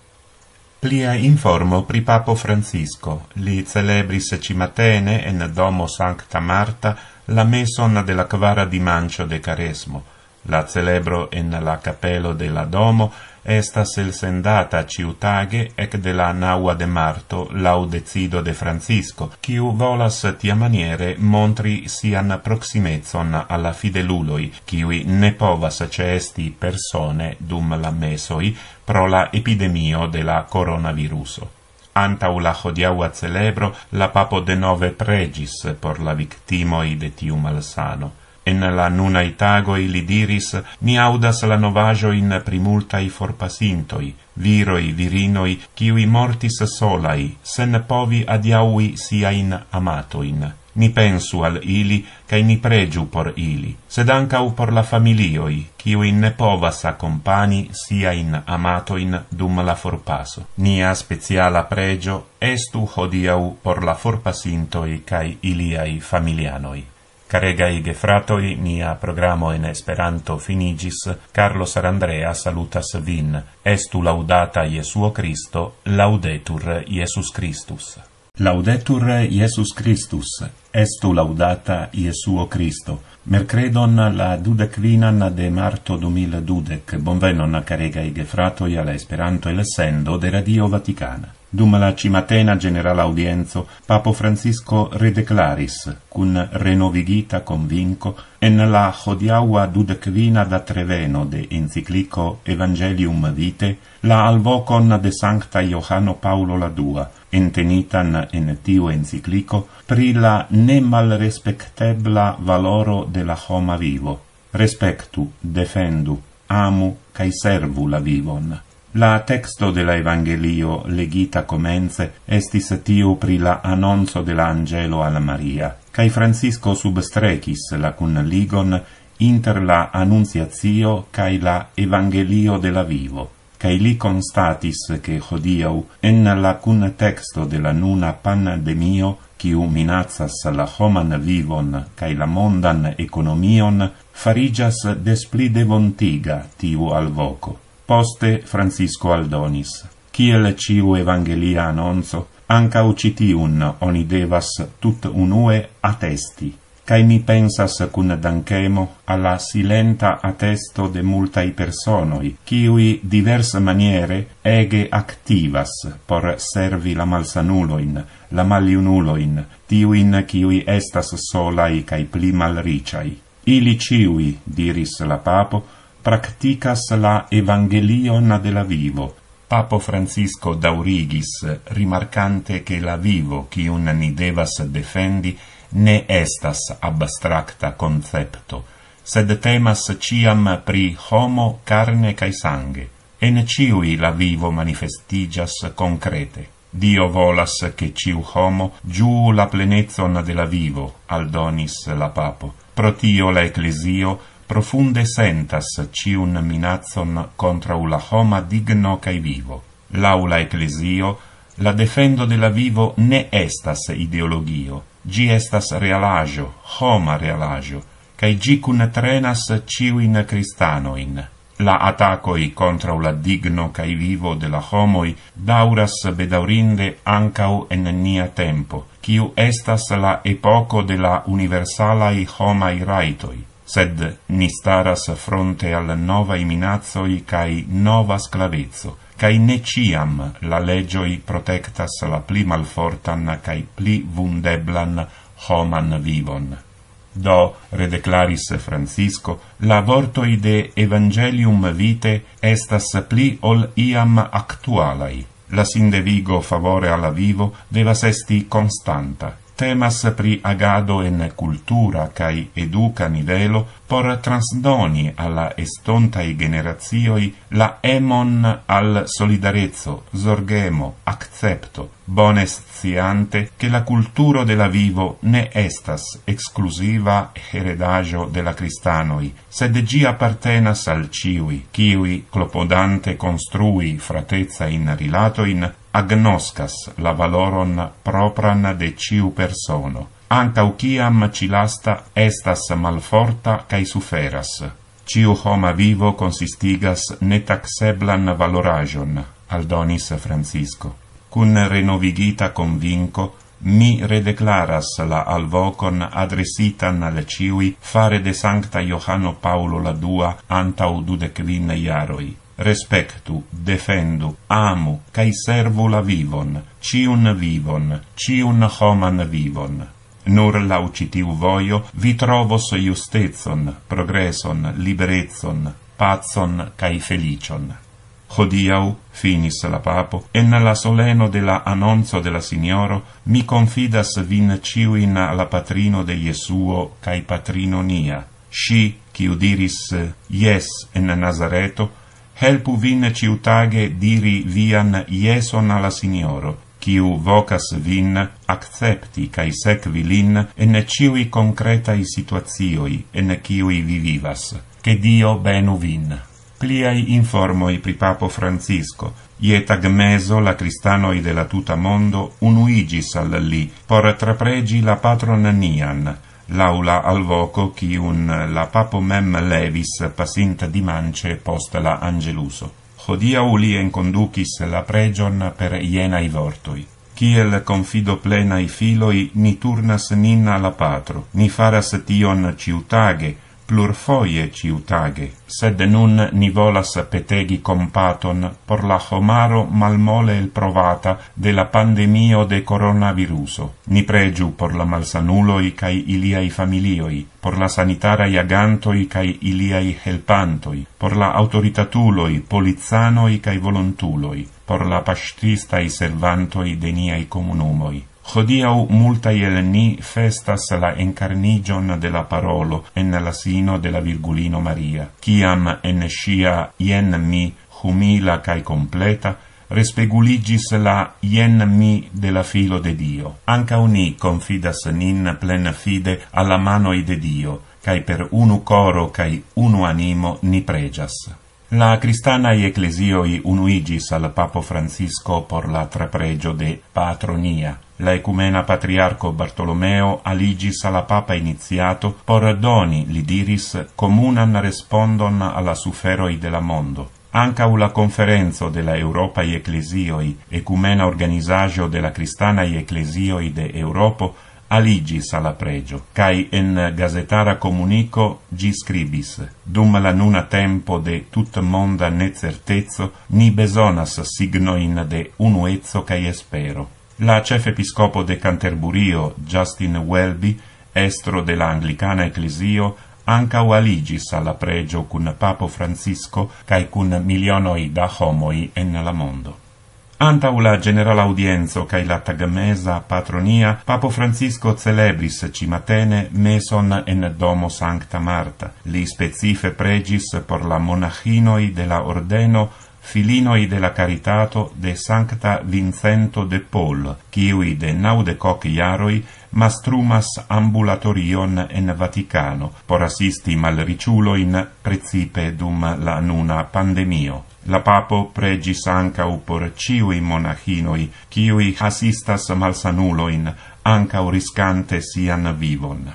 Speaker 1: Plia informo pri papo Francisco, li celebris cimatene en domo Sancta Marta la meson della la di mancio de caresmo. La celebro en la capello della domo estas el sendata ciutage ec de la naua de Marto lau decido de Francisco, quiu volas tia maniere montri sian proximezon alla fideluloi, quiui ne povas cesti persone dum la mesoi pro la epidemio de la coronaviruso. Anta u la hodiau celebro, la papo de nove pregis por la victimoi de tiu malsano. En la nuna itago li diris mi audas la novajo in primulta i forpasintoi viro i virino i mortis solai sen povi adiaui sia in amato in ni pensu al ili kai ni pregiu por ili sed anca u por la familioi qui u in nepova sa compani sia in amato in dum la forpaso nia speciala pregio estu hodiau por la forpasintoi kai iliai familianoi Karegaj gefratoi, mia programo in Esperanto finigis, Carlos Arandrea salutas vin. Estu laudata Jesuo Cristo, laudetur Iesus Christus. Laudetur Iesus Christus, estu laudata Jesuo Cristo. Mercredon la dudecvinan de marto 2012. Bonvenon caregai gefratoi alla Esperanto elsendo de Radio Vaticana. Dum la cimatena general audienzo, Papo Francisco redeclaris, cun renovigita convinco, en la hodiaua dudecvina da treveno de enciclico Evangelium Vitae, la alvocon de Sancta Johano Paulo la Dua, entenitan en tiu enciclico, pri la ne malrespectebla valoro de la homa vivo. Respectu, defendu, amu, cae servu la vivon. La texto de la Evangelio legita comence estis tiu pri la annonzo de l'Angelo alla Maria, cae Francisco substrecis la cun ligon inter la annunziazio cae la Evangelio de la Vivo, cae li constatis che hodiau en la cun texto de la nuna panna de mio Iu minazzas la homan vivon cae la mondan economion farigas desplide vontiga tiu al voco. Poste Francisco aldonis, Ciel ciu evangelia annonzo, anca ucitiun oni devas tut unue atesti, cae mi pensas cun dancemo alla silenta atesto de multai personoi, ciui divers maniere ege activas por servi la malsanuloin, la maliunuloin, tiuin ciui estas solai cae pli malriciai. Ili ciui, diris la papo, practicas la evangelion della vivo. Papo Francisco daurigis, rimarcante che la vivo, un ni devas defendi, ne estas abstracta concepto, sed temas ciam pri homo carne cae sangue. En ciui la vivo manifestigias concrete. Dio volas che ciu homo giu la plenezon della vivo, aldonis la papo. Protio la ecclesio, profunde sentas ciun minazon contra la homa digno cae vivo. Laula Ecclesio, la defendo de la vivo ne estas ideologio, gi estas realagio, homa realagio, cae gi cun trenas ciuin cristanoin. La atacoi contra la digno cae vivo de la homoi dauras bedaurinde ancau en nia tempo, quiu estas la epoco de la universalai homai raitoi, sed ni staras fronte al nova iminazoi cae nova sclavezzo, cae ne ciam la legioi protectas la pli malfortan cae pli vundeblan homan vivon. Do, redeclaris Francisco, la vortoi de Evangelium Vite estas pli ol iam actualai. La sindevigo favore alla vivo devas esti constanta, temas pri agado en cultura cae educa nivelo por transdoni alla estonta i generazioi la emon al solidarezzo, sorgemo, accepto, bones ziante, che la cultura della vivo ne estas exclusiva heredagio della cristanoi, sed gi appartenas al ciui, ciui, clopodante construi fratezza in rilatoin, agnoscas la valoron propran de ciu persono ancau ciam ci estas malforta cae suferas. Ciu homa vivo consistigas netaxeblan valorajon, aldonis Francisco. Cun renovigita convinco, mi redeclaras la alvocon adresitan al ciui fare de Sancta Johano Paulo la dua antau dudecvin iaroi. Respectu, defendu, amu, cae servu la vivon, ciun vivon, ciun homan vivon. nur laucitiu voio vi trovos justezon, progreson, liberezon, pazon cae felicion. Hodiau, finis la papo, en la soleno de la annonzo de la Signoro, mi confidas vin ciuin alla patrino de Jesuo cae patrino nia. Sci, ciu diris, yes, en Nazareto, helpu vin ciutage diri vian ieson alla Signoro, kiu vocas vin accepti cae secvi lin en ciui concretai situazioi en ciui vi vivas. Che Dio benu vin! Pliai informoi pri Papo Francisco, ie tag meso la cristanoi de la tuta mondo unuigis al li por trapregi la patron Nian, laula al voco chi la papo mem levis pasinta di post la angeluso hodia uli inconduchis la pregion per iena i vortoi. Chiel confido plena i filoi, ni turnas ninna la patro, ni faras tion ciutage, plurfoje ĉiutage, sed nun ni volas petegi kompaton por la homaro malmole elprovata de la pandemio de coronaviruso. Ni pregiu por la malsanuloi cae iliai familioi, por la sanitarai agantoi cae iliai helpantoi, por la autoritatuloi, polizanoi cae voluntuloi, por la pastistai servantoi de niai comunumoi Hodiau multa ni festas la encarnigion de la parolo en la sino de la virgulino Maria. Ciam en scia ien mi humila cae completa, respeguligis la ien mi de la filo de Dio. Anca uni confidas nin plen fide alla mano i de Dio, cae per unu coro cae unu animo ni pregias. La cristana i ecclesioi unuigis al papo Francisco por la trapregio de patronia. la ecumena patriarco Bartolomeo aligis alla papa iniziato por doni li diris comunan respondon alla suferoi della mondo. Ancau la conferenzo della Europa i Ecclesioi, ecumena organizagio della cristana i Ecclesioi de Europo, aligis alla pregio, cae en gazetara comunico gi scribis, dum la nuna tempo de tut monda ne certezzo, ni besonas signoin de unuezzo cae espero. La cefepiscopo de Canterburio, Justin Welby, estro de la anglicana ecclesio, anca ualigis alla pregio cun Papo Francisco cae cun milionoi da homoi en la mondo. Antau la general audienzo cae la tagmesa patronia, Papo Francisco celebris cimatene meson en domo Sancta Marta. Li specife pregis por la monachinoi de la ordeno filinoi de la caritato de Sancta Vincento de Paul, quiui de naude coc iaroi mastrumas ambulatorion en Vaticano, por assisti malriciuloin prezipe dum la nuna pandemio. La papo pregis ancau por ciui monachinoi, quiui assistas malsanuloin, ancau riscante sian vivon.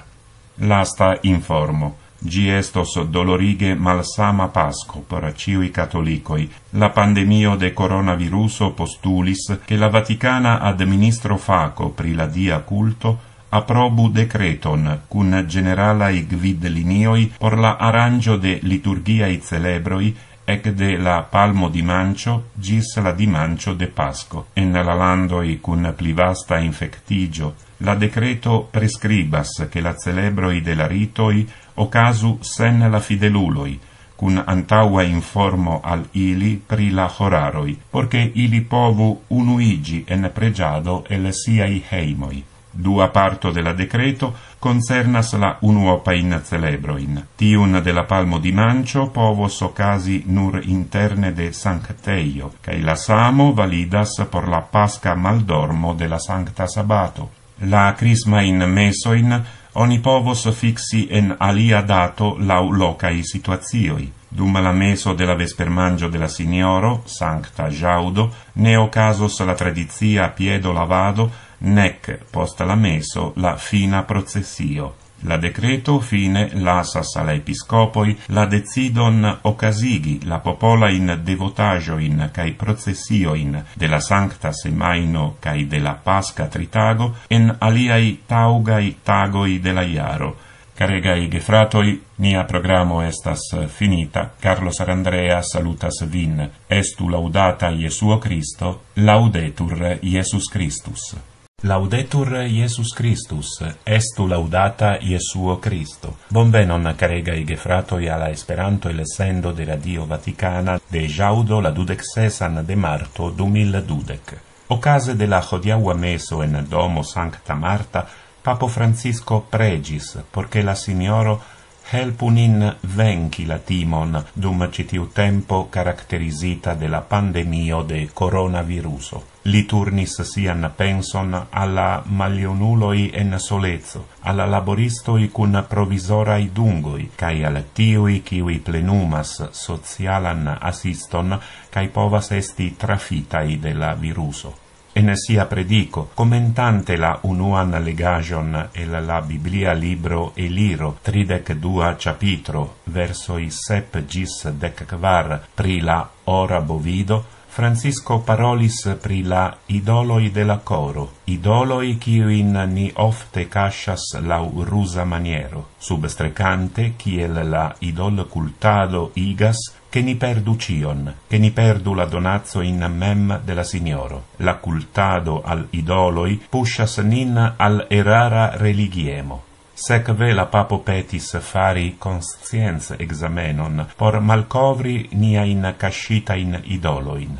Speaker 1: Lasta informo. Gi estos dolorige malsama pasco por ciui catolicoi. La pandemio de coronaviruso postulis che la Vaticana administro faco pri la dia culto approbu decreton cun generalai gvidlinioi por la arrangio de liturgiai celebroi ec de la palmo di mancio gis la di mancio de pasco. En la landoi cun plivasta infectigio, la decreto prescribas che la celebroi de la ritoi ocasu sen la fideluloi cun antaua informo al ili pri la horaroi porque ili povu unuigi en pregiado el sia i heimoi dua parto de la decreto concernas la unuo pain celebroin tiun de la palmo di mancio povo so casi nur interne de sancteio ca la samo validas por la pasca maldormo de la sancta sabato la crisma in mesoin Oni povos fiksi en alia dato lau locai situazioi. Dum la meso della vespermangio della Signoro, Sancta Giaudo, ne ocasos la tradizia piedo lavado, nec post la meso la fina processio. La decreto fine lasas alla episcopoi la decidon ocasigi la popola in devotagio in cae processio in de la sancta semaino cae de la pasca tritago en aliai taugai tagoi de la iaro. Caregai gefratoi, nia programo estas finita. Carlos Arandrea salutas vin. Estu laudata Iesuo Christo, laudetur Iesus Christus. Laudetur Jesus Christus, estu laudata Jesuo Christo. Bonvenon i gefratoi alla Esperanto e l'essendo de Radio Vaticana de Jaudo la dudexesan de marto du mil dudec. Ocase de la Jodiaua meso en domo Sancta Marta, Papo Francisco pregis, porché la Signoro helpunin venci la timon dum citiu tempo caracterizita de la pandemio de coronaviruso. li turnis sian penson alla malionuloi en solezzo, alla laboristoi cun provisorai dungoi, cae al tiui civi plenumas socialan assiston, cae povas esti trafitai de la viruso. En sia predico, commentante la unuan legajon el la Biblia libro Eliro, 32 capitro, versoi 7 gis 14, pri la ora bovido, Francisco parolis pri la idoloi de la coro, idoloi quiu in ni ofte cascias la rusa maniero, sub strecante quiel la idol cultado igas, che ni perdu cion, che ni perdu la donazzo in mem de la signoro. La cultado al idoloi pushas nin al erara religiemo sec ve la papo petis fari conscienz examenon por malcovri nia in cascita in idoloin.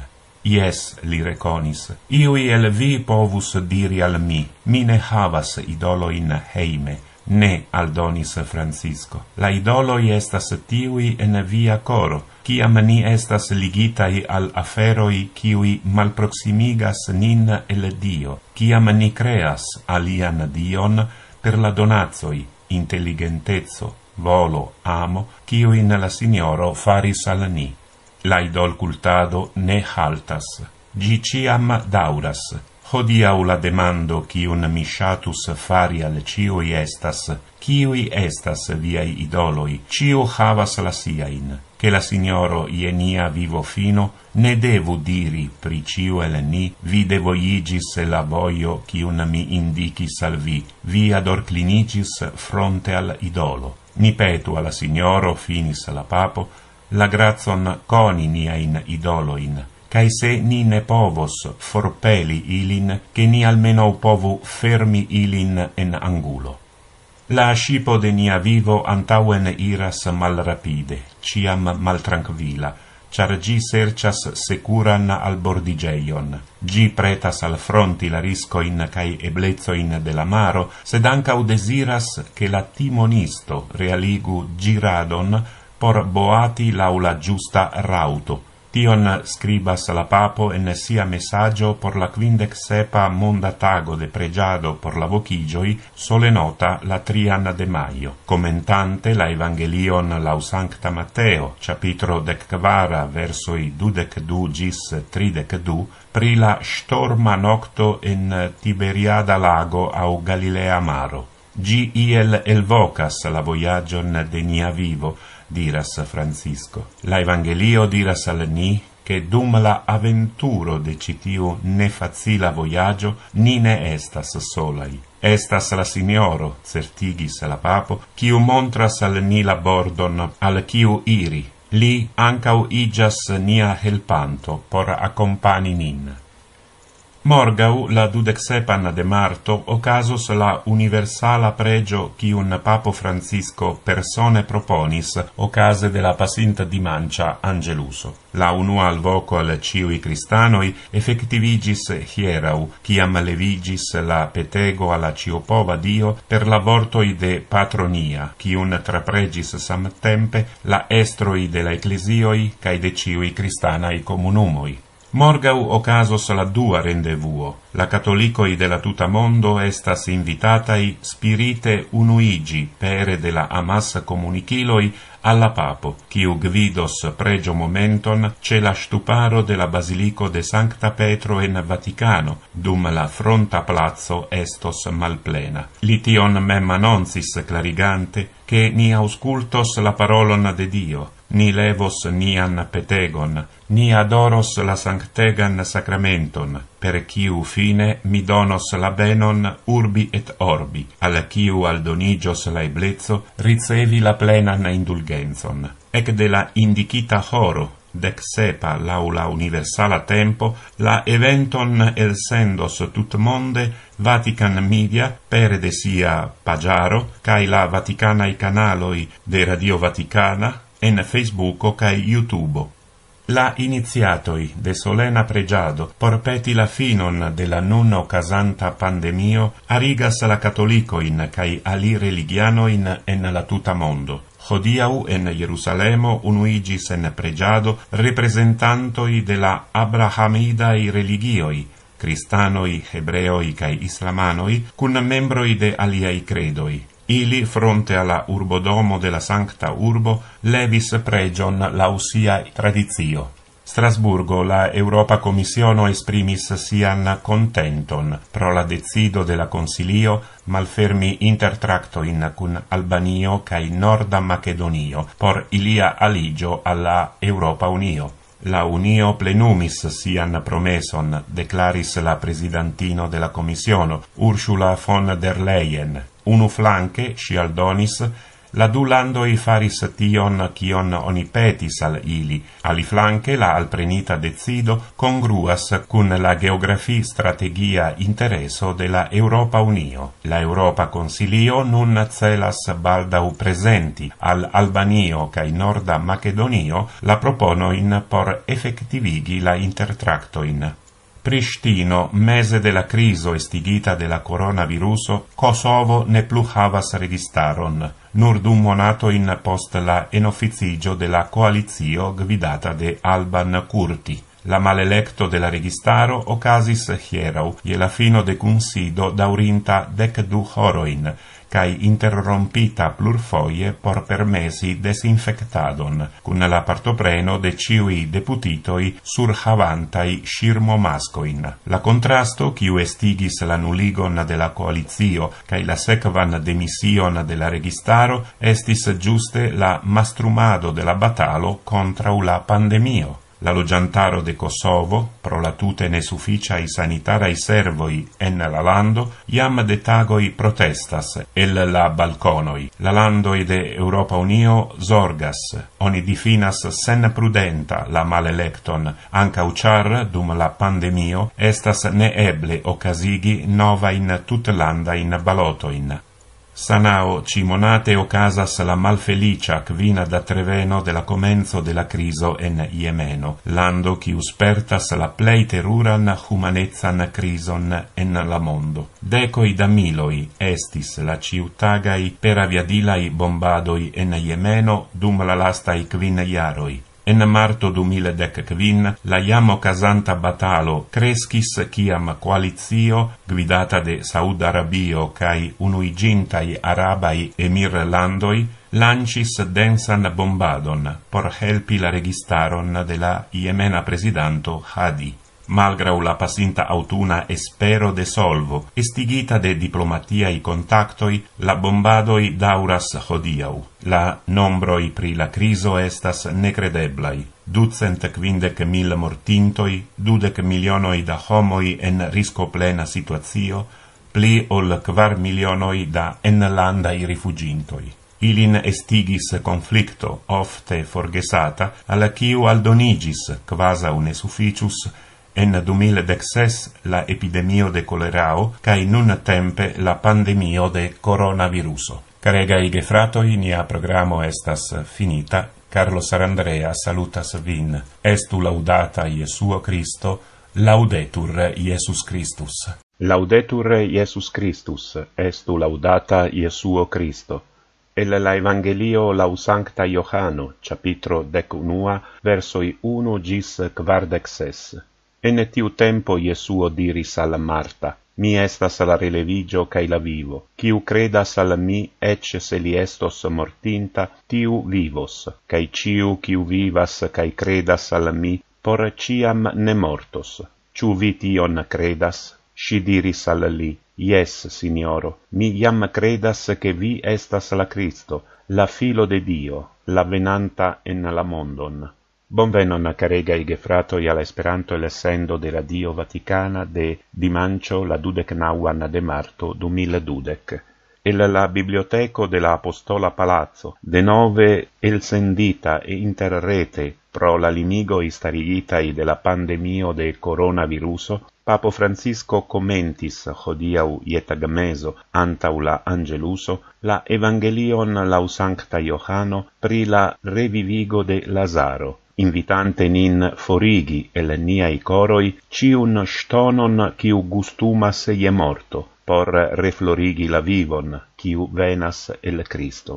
Speaker 1: Ies, li reconis, iui el vi povus diri al mi, mine havas idoloin heime, ne al donis Francisco. La idoloi estas tiui en via coro, ciam ni estas ligitai al aferoi ciui malproximigas nin el Dio, ciam ni creas alian Dion, per la donacoi, intelligentezzo, volo, amo, ch'io in la signoro faris al ni. L'aidol cultado ne haltas, gici am dauras, hodiau la demando quion mi shatus fari al cio estas, cioi estas viai idoloi, cio havas la siain, che la signoro ienia vivo fino, ne devu diri pri cio el ni, vi devo igis la voio quion mi indicis al vi, vi adorclinigis fronte al idolo. Mi petu alla signoro finis la papo, la grazon coni niain idoloin, cae se ni ne povos forpeli ilin, che ni almeno povu fermi ilin en angulo. La scipo de nia vivo antauen iras mal rapide, ciam mal tranquilla, char gi sercias securan al bordigeion. Gi pretas al fronti la riscoin cae eblezoin de la maro, sed ancau desiras che la timonisto realigu giradon por boati laula giusta rauto, Tion scribas la papo en sia messaggio por la quindec sepa monda tago de pregiado por la vocigioi sole nota la trian de maio. Commentante la Evangelion lau Sancta Matteo, capitro dec vara versoi du dec du gis tri dec du, pri la storma nocto en Tiberiada lago au Galilea Maro. Gi iel elvocas la voyagion de nia vivo, diras Francisco. La Evangelio diras al ni che dum la aventuro de citiu ne facila voyaggio ni ne estas solai. Estas la signoro, certigis la papo, quiu montras al ni la bordon al quiu iri. Li ancau igias nia helpanto por accompani ninna. Morgau, la dudexepan de marto, ocasos la universala pregio qui un papo Francisco persone proponis occase de la pasinta di mancia Angeluso. La unua al voco al ciui cristanoi effectivigis hierau, ciam levigis la petego alla ciopova dio per la vortoi de patronia, qui un trapregis sam tempe la estroi de la ecclesioi cae de ciui cristanae comunumoi. Morgau ocasos la dua rendevuo. La catolicoi de la tuta mondo estas invitatai spirite unuigi pere de la amas comunichiloi alla papo, quiu gvidos pregio momenton ce la stuparo de la basilico de Sancta Petro en Vaticano, dum la fronta plazzo estos malplena. Lition mem annonsis clarigante, che ni auscultos la parolon de Dio, ni levos nian petegon, ni adoros la sanctegan sacramenton, per ciu fine mi donos la benon urbi et orbi, al ciu aldonigios la eblezzo ricevi la plenan indulgenzon. Ec de la indicita horo, dec sepa laula universala tempo, la eventon el sendos tut monde, Vatican Media, pere de sia pagiaro, cae la Vaticana i canaloi de Radio Vaticana, en Facebooko kaj YouTubeo. La iniziatoi de solena pregiado por la finon de la nun casanta pandemio arigas la catolicoin cae ali religianoin en la tuta mondo. Hodiau en Jerusalemo unuigis en pregiado representantoi de la Abrahamidae religioi, cristanoi, hebreoi cae islamanoi, cun membroi de aliai credoi ili fronte alla urbodomo della Sancta Urbo levis pregion lausia tradizio. Strasburgo la Europa Commissiono esprimis sian contenton pro la decido della Consilio malfermi intertracto in cun Albanio cae Norda Macedonio por ilia aligio alla Europa Unio. La Unio plenumis sian promeson, declaris la presidentino della Commissiono, Ursula von der Leyen, unu flanque, si aldonis, la du landoi faris tion cion oni petis al ili, ali flanque la alprenita decido congruas cun la geografi strategia intereso de la Europa Unio. La Europa Consilio nun celas baldau presenti al Albanio cae Norda Macedonio la proponoin por effectivigi la intertractoin. Pristino, mese de la criso estigita de la coronaviruso, Kosovo ne plu havas registaron, nur dum monato in post la enoficigio de la coalizio gvidata de Alban Kurti. La malelecto de la registaro ocasis hierau, iela fino de consido daurinta dec du horoin, kaj interrompita plurfoje por permesi desinfectadon kun la partopreno de ciui deputitoi sur havantai shirmo mascoin. La contrasto, kiu estigis la nuligon de la coalizio kaj la secvan demission de la registaro, estis giuste la mastrumado de la batalo contra la pandemio. la logiantaro de Kosovo, pro la tute ne suficia i sanitara i servoi en la lando, iam de tagoi protestas, el la balconoi. La lando de Europa Unio zorgas, oni difinas sen prudenta la malelecton, anca uciar, dum la pandemio, estas ne eble occasigi nova in tutlanda in balotoin. Sanao Cimonate monate ocasas la malfelicia quina da treveno de la comenzo de la criso en Yemeno, lando qui uspertas la plei teruran humanezan crison en la mondo. Decoi da miloi estis la ciutagai per aviadilai bombadoi en Yemeno dum la lastai quina iaroi, En marto 2015 la iam casanta batalo crescis ciam coalizio guidata de Saud Arabio cae unuigintai arabai emir landoi lancis densan bombadon por helpi la registaron de la Iemena presidanto Hadi malgrau la pasinta autuna espero de solvo, estigita de diplomatiae contactoi, la bombadoi dauras hodiau. La nombroi pri la criso estas necredeblai. Ducent quindec mil mortintoi, dudec milionoi da homoi en risco plena situatio, pli ol quar milionoi da enlandai rifugintoi. Ilin estigis conflicto, ofte forgesata, alla quiu aldonigis, quasa unesuficius, en 2016 la epidemio de colerao kai nun tempe la pandemio de coronaviruso. Carega i gefratoi, nia programo estas finita. Carlo Sarandrea salutas vin. Estu laudata Iesu Christo, laudetur Iesus Christus. Laudetur Iesus Christus, estu laudata Iesu Christo. El la Evangelio lau Sancta Johano, capitro decunua, versoi 1 gis quardexes. En etiu tempo Iesuo diris al Marta, mi estas la relevigio cae la vivo. Ciu credas al mi, ecce se li estos mortinta, tiu vivos, cae ciu ciu vivas cae credas al mi, por ciam ne mortos. Ciu vi tion credas? Si diris al li, yes, signoro, mi iam credas che vi estas la Cristo, la filo de Dio, la venanta en la mondon. Bonvenon i gefratoj al Esperanto elsendo della Dio Vaticana de dimanĉo la dudec nauan de marto du mil dudec. El la biblioteco de la Apostola Palazzo, de nove el sendita e interrete pro la limigo istarigitai della pandemio de coronaviruso, Papo Francisco commentis hodiau ietagmeso antau la angeluso la Evangelion lau Sancta Johano pri la revivigo de Lazaro, invitante nin forigi el niai coroi cium stonon ciu gustumas ie morto, por reflorigi la vivon ciu venas el Cristo.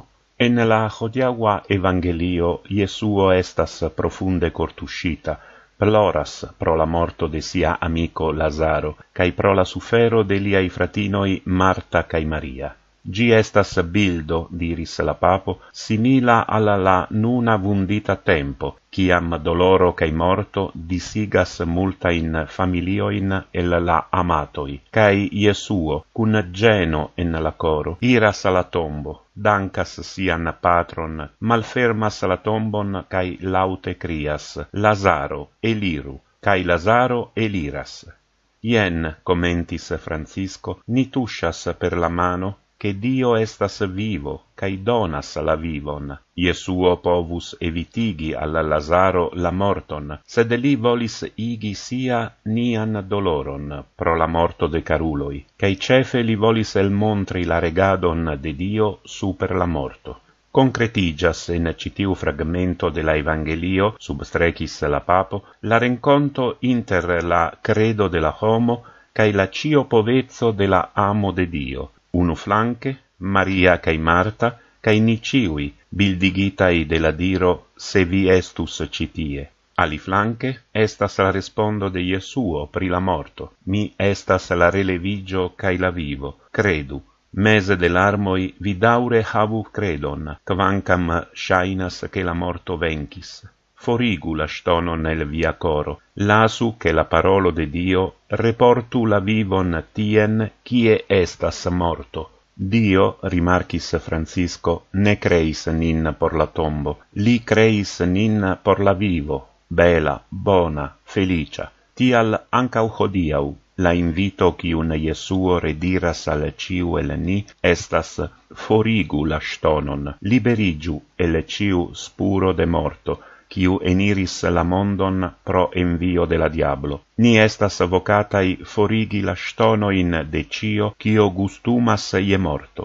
Speaker 1: En la hodiaua Evangelio, Iesuo estas profunde cortuscita, ploras pro la morto de sia amico Lazaro, cae pro la sufero de liai fratinoi Marta cae Maria. Gi estas bildo, diris la papo, simila alla la nuna vundita tempo, ciam doloro cae morto disigas multain familioin el la amatoi, cae Iesuo, cun geno en la coro, iras alla tombo, dancas sian patron, malfermas la tombon cae laute crias, Lazaro, eliru, cae Lazaro eliras. Ien, commentis Francisco, ni per la mano che Dio estas vivo, cae donas la vivon. Iesuo povus evitigi al Lazaro la morton, sed li volis igi sia nian doloron pro la morto de caruloi, cae cefe li volis el montri la regadon de Dio super la morto. Concretigias in citiu fragmento de la Evangelio, sub la papo, la renconto inter la credo de la homo, cae la cio povezzo de la amo de Dio, unu flanche Maria kai Marta kai Niciui bildigita i de diro se vi estus citie ali flanche estas la respondo de Jesuo pri la morto mi estas la relevigio kai la vivo credu mese de larmoi vi daure havu credon quancam shainas che la morto venkis forigu la stono nel via coro, lasu che la parolo de Dio reportu la vivon tien chie estas morto. Dio, rimarchis Francisco, ne creis nin por la tombo, li creis nin por la vivo, bela, bona, felicia. Tial ancau hodiau la invito chi un Jesuo rediras al ciu el ni estas forigu la stonon, liberigiu el ciu spuro de morto, quiu eniris la mondon pro envio de la diablo. Ni estas vocatai forigi la stono in de cio, quio gustumas ie morto.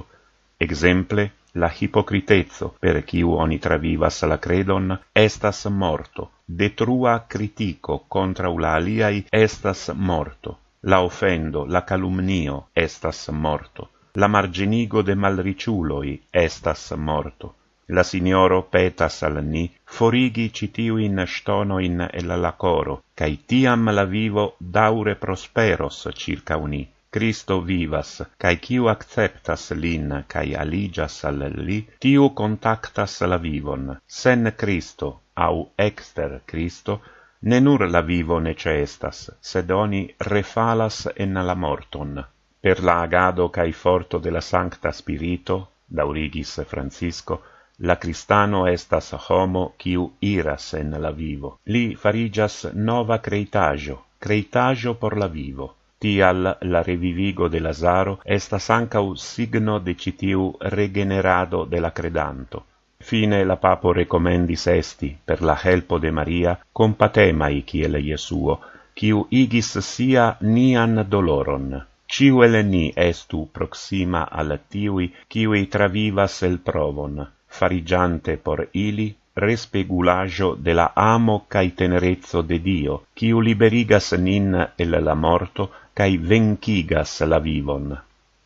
Speaker 1: Exemple, la hipocritezzo, per quiu oni travivas la credon, estas morto. De trua critico contra ula aliai estas morto. La ofendo, la calumnio, estas morto. La marginigo de malriciuloi, estas morto. La signoro petas al ni forigi citiu in stono in el la coro, cae tiam la vivo daure prosperos circa uni. Cristo vivas, cae ciu acceptas lin, cae aligas al li, tiu contactas la vivon. Sen Cristo, au exter Cristo, ne nur la vivo nece estas, sed oni refalas en la morton. Per la agado cae forto de la Sancta Spirito, daurigis Francisco, La cristano estas homo quiu iras en la vivo. Li farigias nova creitajo, creitajo por la vivo. Tial la revivigo de Lazaro estas ancau signo de citiu regenerado de la credanto. Fine la papo recomendis esti, per la helpo de Maria, compatemai ciel Iesuo, quiu igis sia nian doloron. Ciu eleni ni estu proxima al tiui, ciui travivas el provon farigiante por ili respegulajo de la amo cae tenerezzo de Dio, quiu liberigas nin el la morto, cae vencigas la vivon.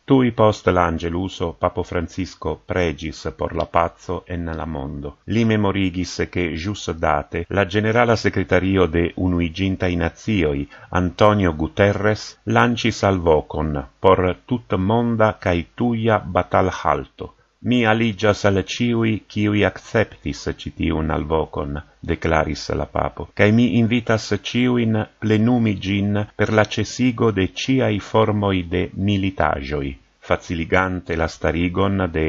Speaker 1: Tui post l'angeluso, Papo Francisco pregis por la pazzo en la mondo. Li memorigis che jus date la generala secretario de unuiginta in azioi, Antonio Guterres, lanci salvocon por tut monda cae tuia batal halto, Mi aligios al ciui ciui acceptis citiun al vocon, declaris la papo, cae mi invitas ciuin plenumigin per la cesigo de ciai formoi de militagioi, faciligante la starigon de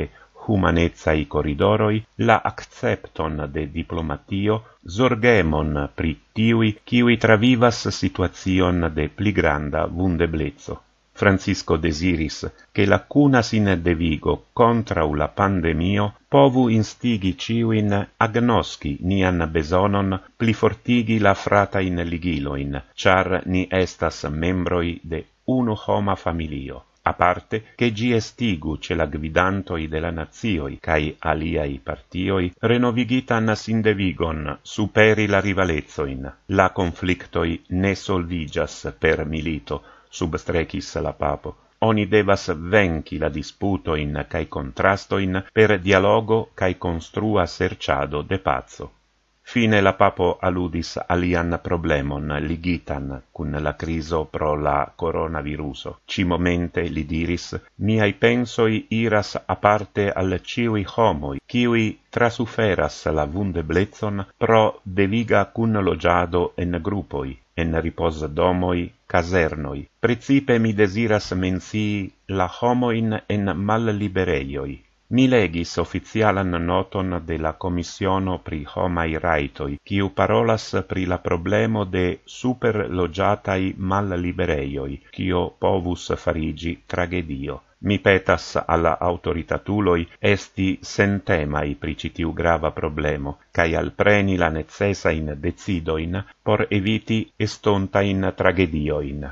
Speaker 1: humanezza i corridoroi, la accepton de diplomatio, zorgemon pri tiui ciui travivas situazion de pli granda vundeblezzo. Francisco desiris che la cuna sine de vigo contra la pandemio povu instigi ciuin agnoschi nian besonon pli fortigi la frata in ligiloin, char ni estas membroi de unu homa familio. A parte che gi estigu ce la gvidantoi de la nazioi cae aliai partioi renovigitan sindevigon superi la rivalezoin. La conflictoi ne solvigas per milito, substrecis la papo. Oni devas venchi la disputo in cae contrasto in per dialogo cae construa serciado de pazzo. Fine la papo aludis alian problemon ligitan cun la criso pro la coronaviruso. Ci momente li diris, miai pensoi iras a parte al ciui homoi, ciui trasuferas la vundeblezon pro deviga cun logiado en gruppoi en riposa domoi, casernoi. Principe mi desiras mensii la homoin en mal libereioi. Mi legis officialan noton de la Commissiono pri homai raitoi, u parolas pri la problemo de superlogiatai mal libereioi, quio povus farigi tragedio. Mi petas alla autoritatuloi esti sentemai pricitiu grava problemo, cae alpreni la necessa in in por eviti estonta in tragedioin.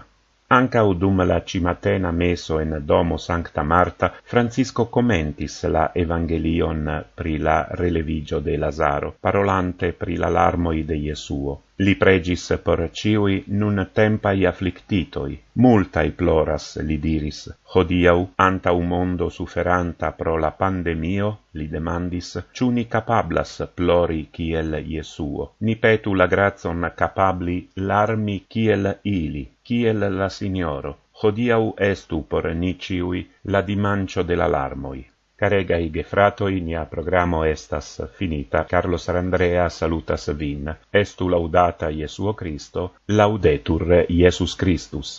Speaker 1: Ancau dum la cimatena meso en domo Sancta Marta, Francisco commentis la Evangelion pri la relevigio de Lazaro, parolante pri l'alarmoi de Jesuo li pregis per ciui nun tempai afflictitoi. Multai ploras, li diris. Hodiau, anta un mondo suferanta pro la pandemio, li demandis, ciu ni capablas plori ciel Iesuo. Ni petu la grazon capabli larmi ciel ili, ciel la Signoro. Hodiau estu por niciui la dimancio de la larmoi. Carega i gefrato in ia programo estas finita. Carlos Andrea salutas
Speaker 2: vin. Estu laudata Iesuo Christo, laudetur Iesus Christus.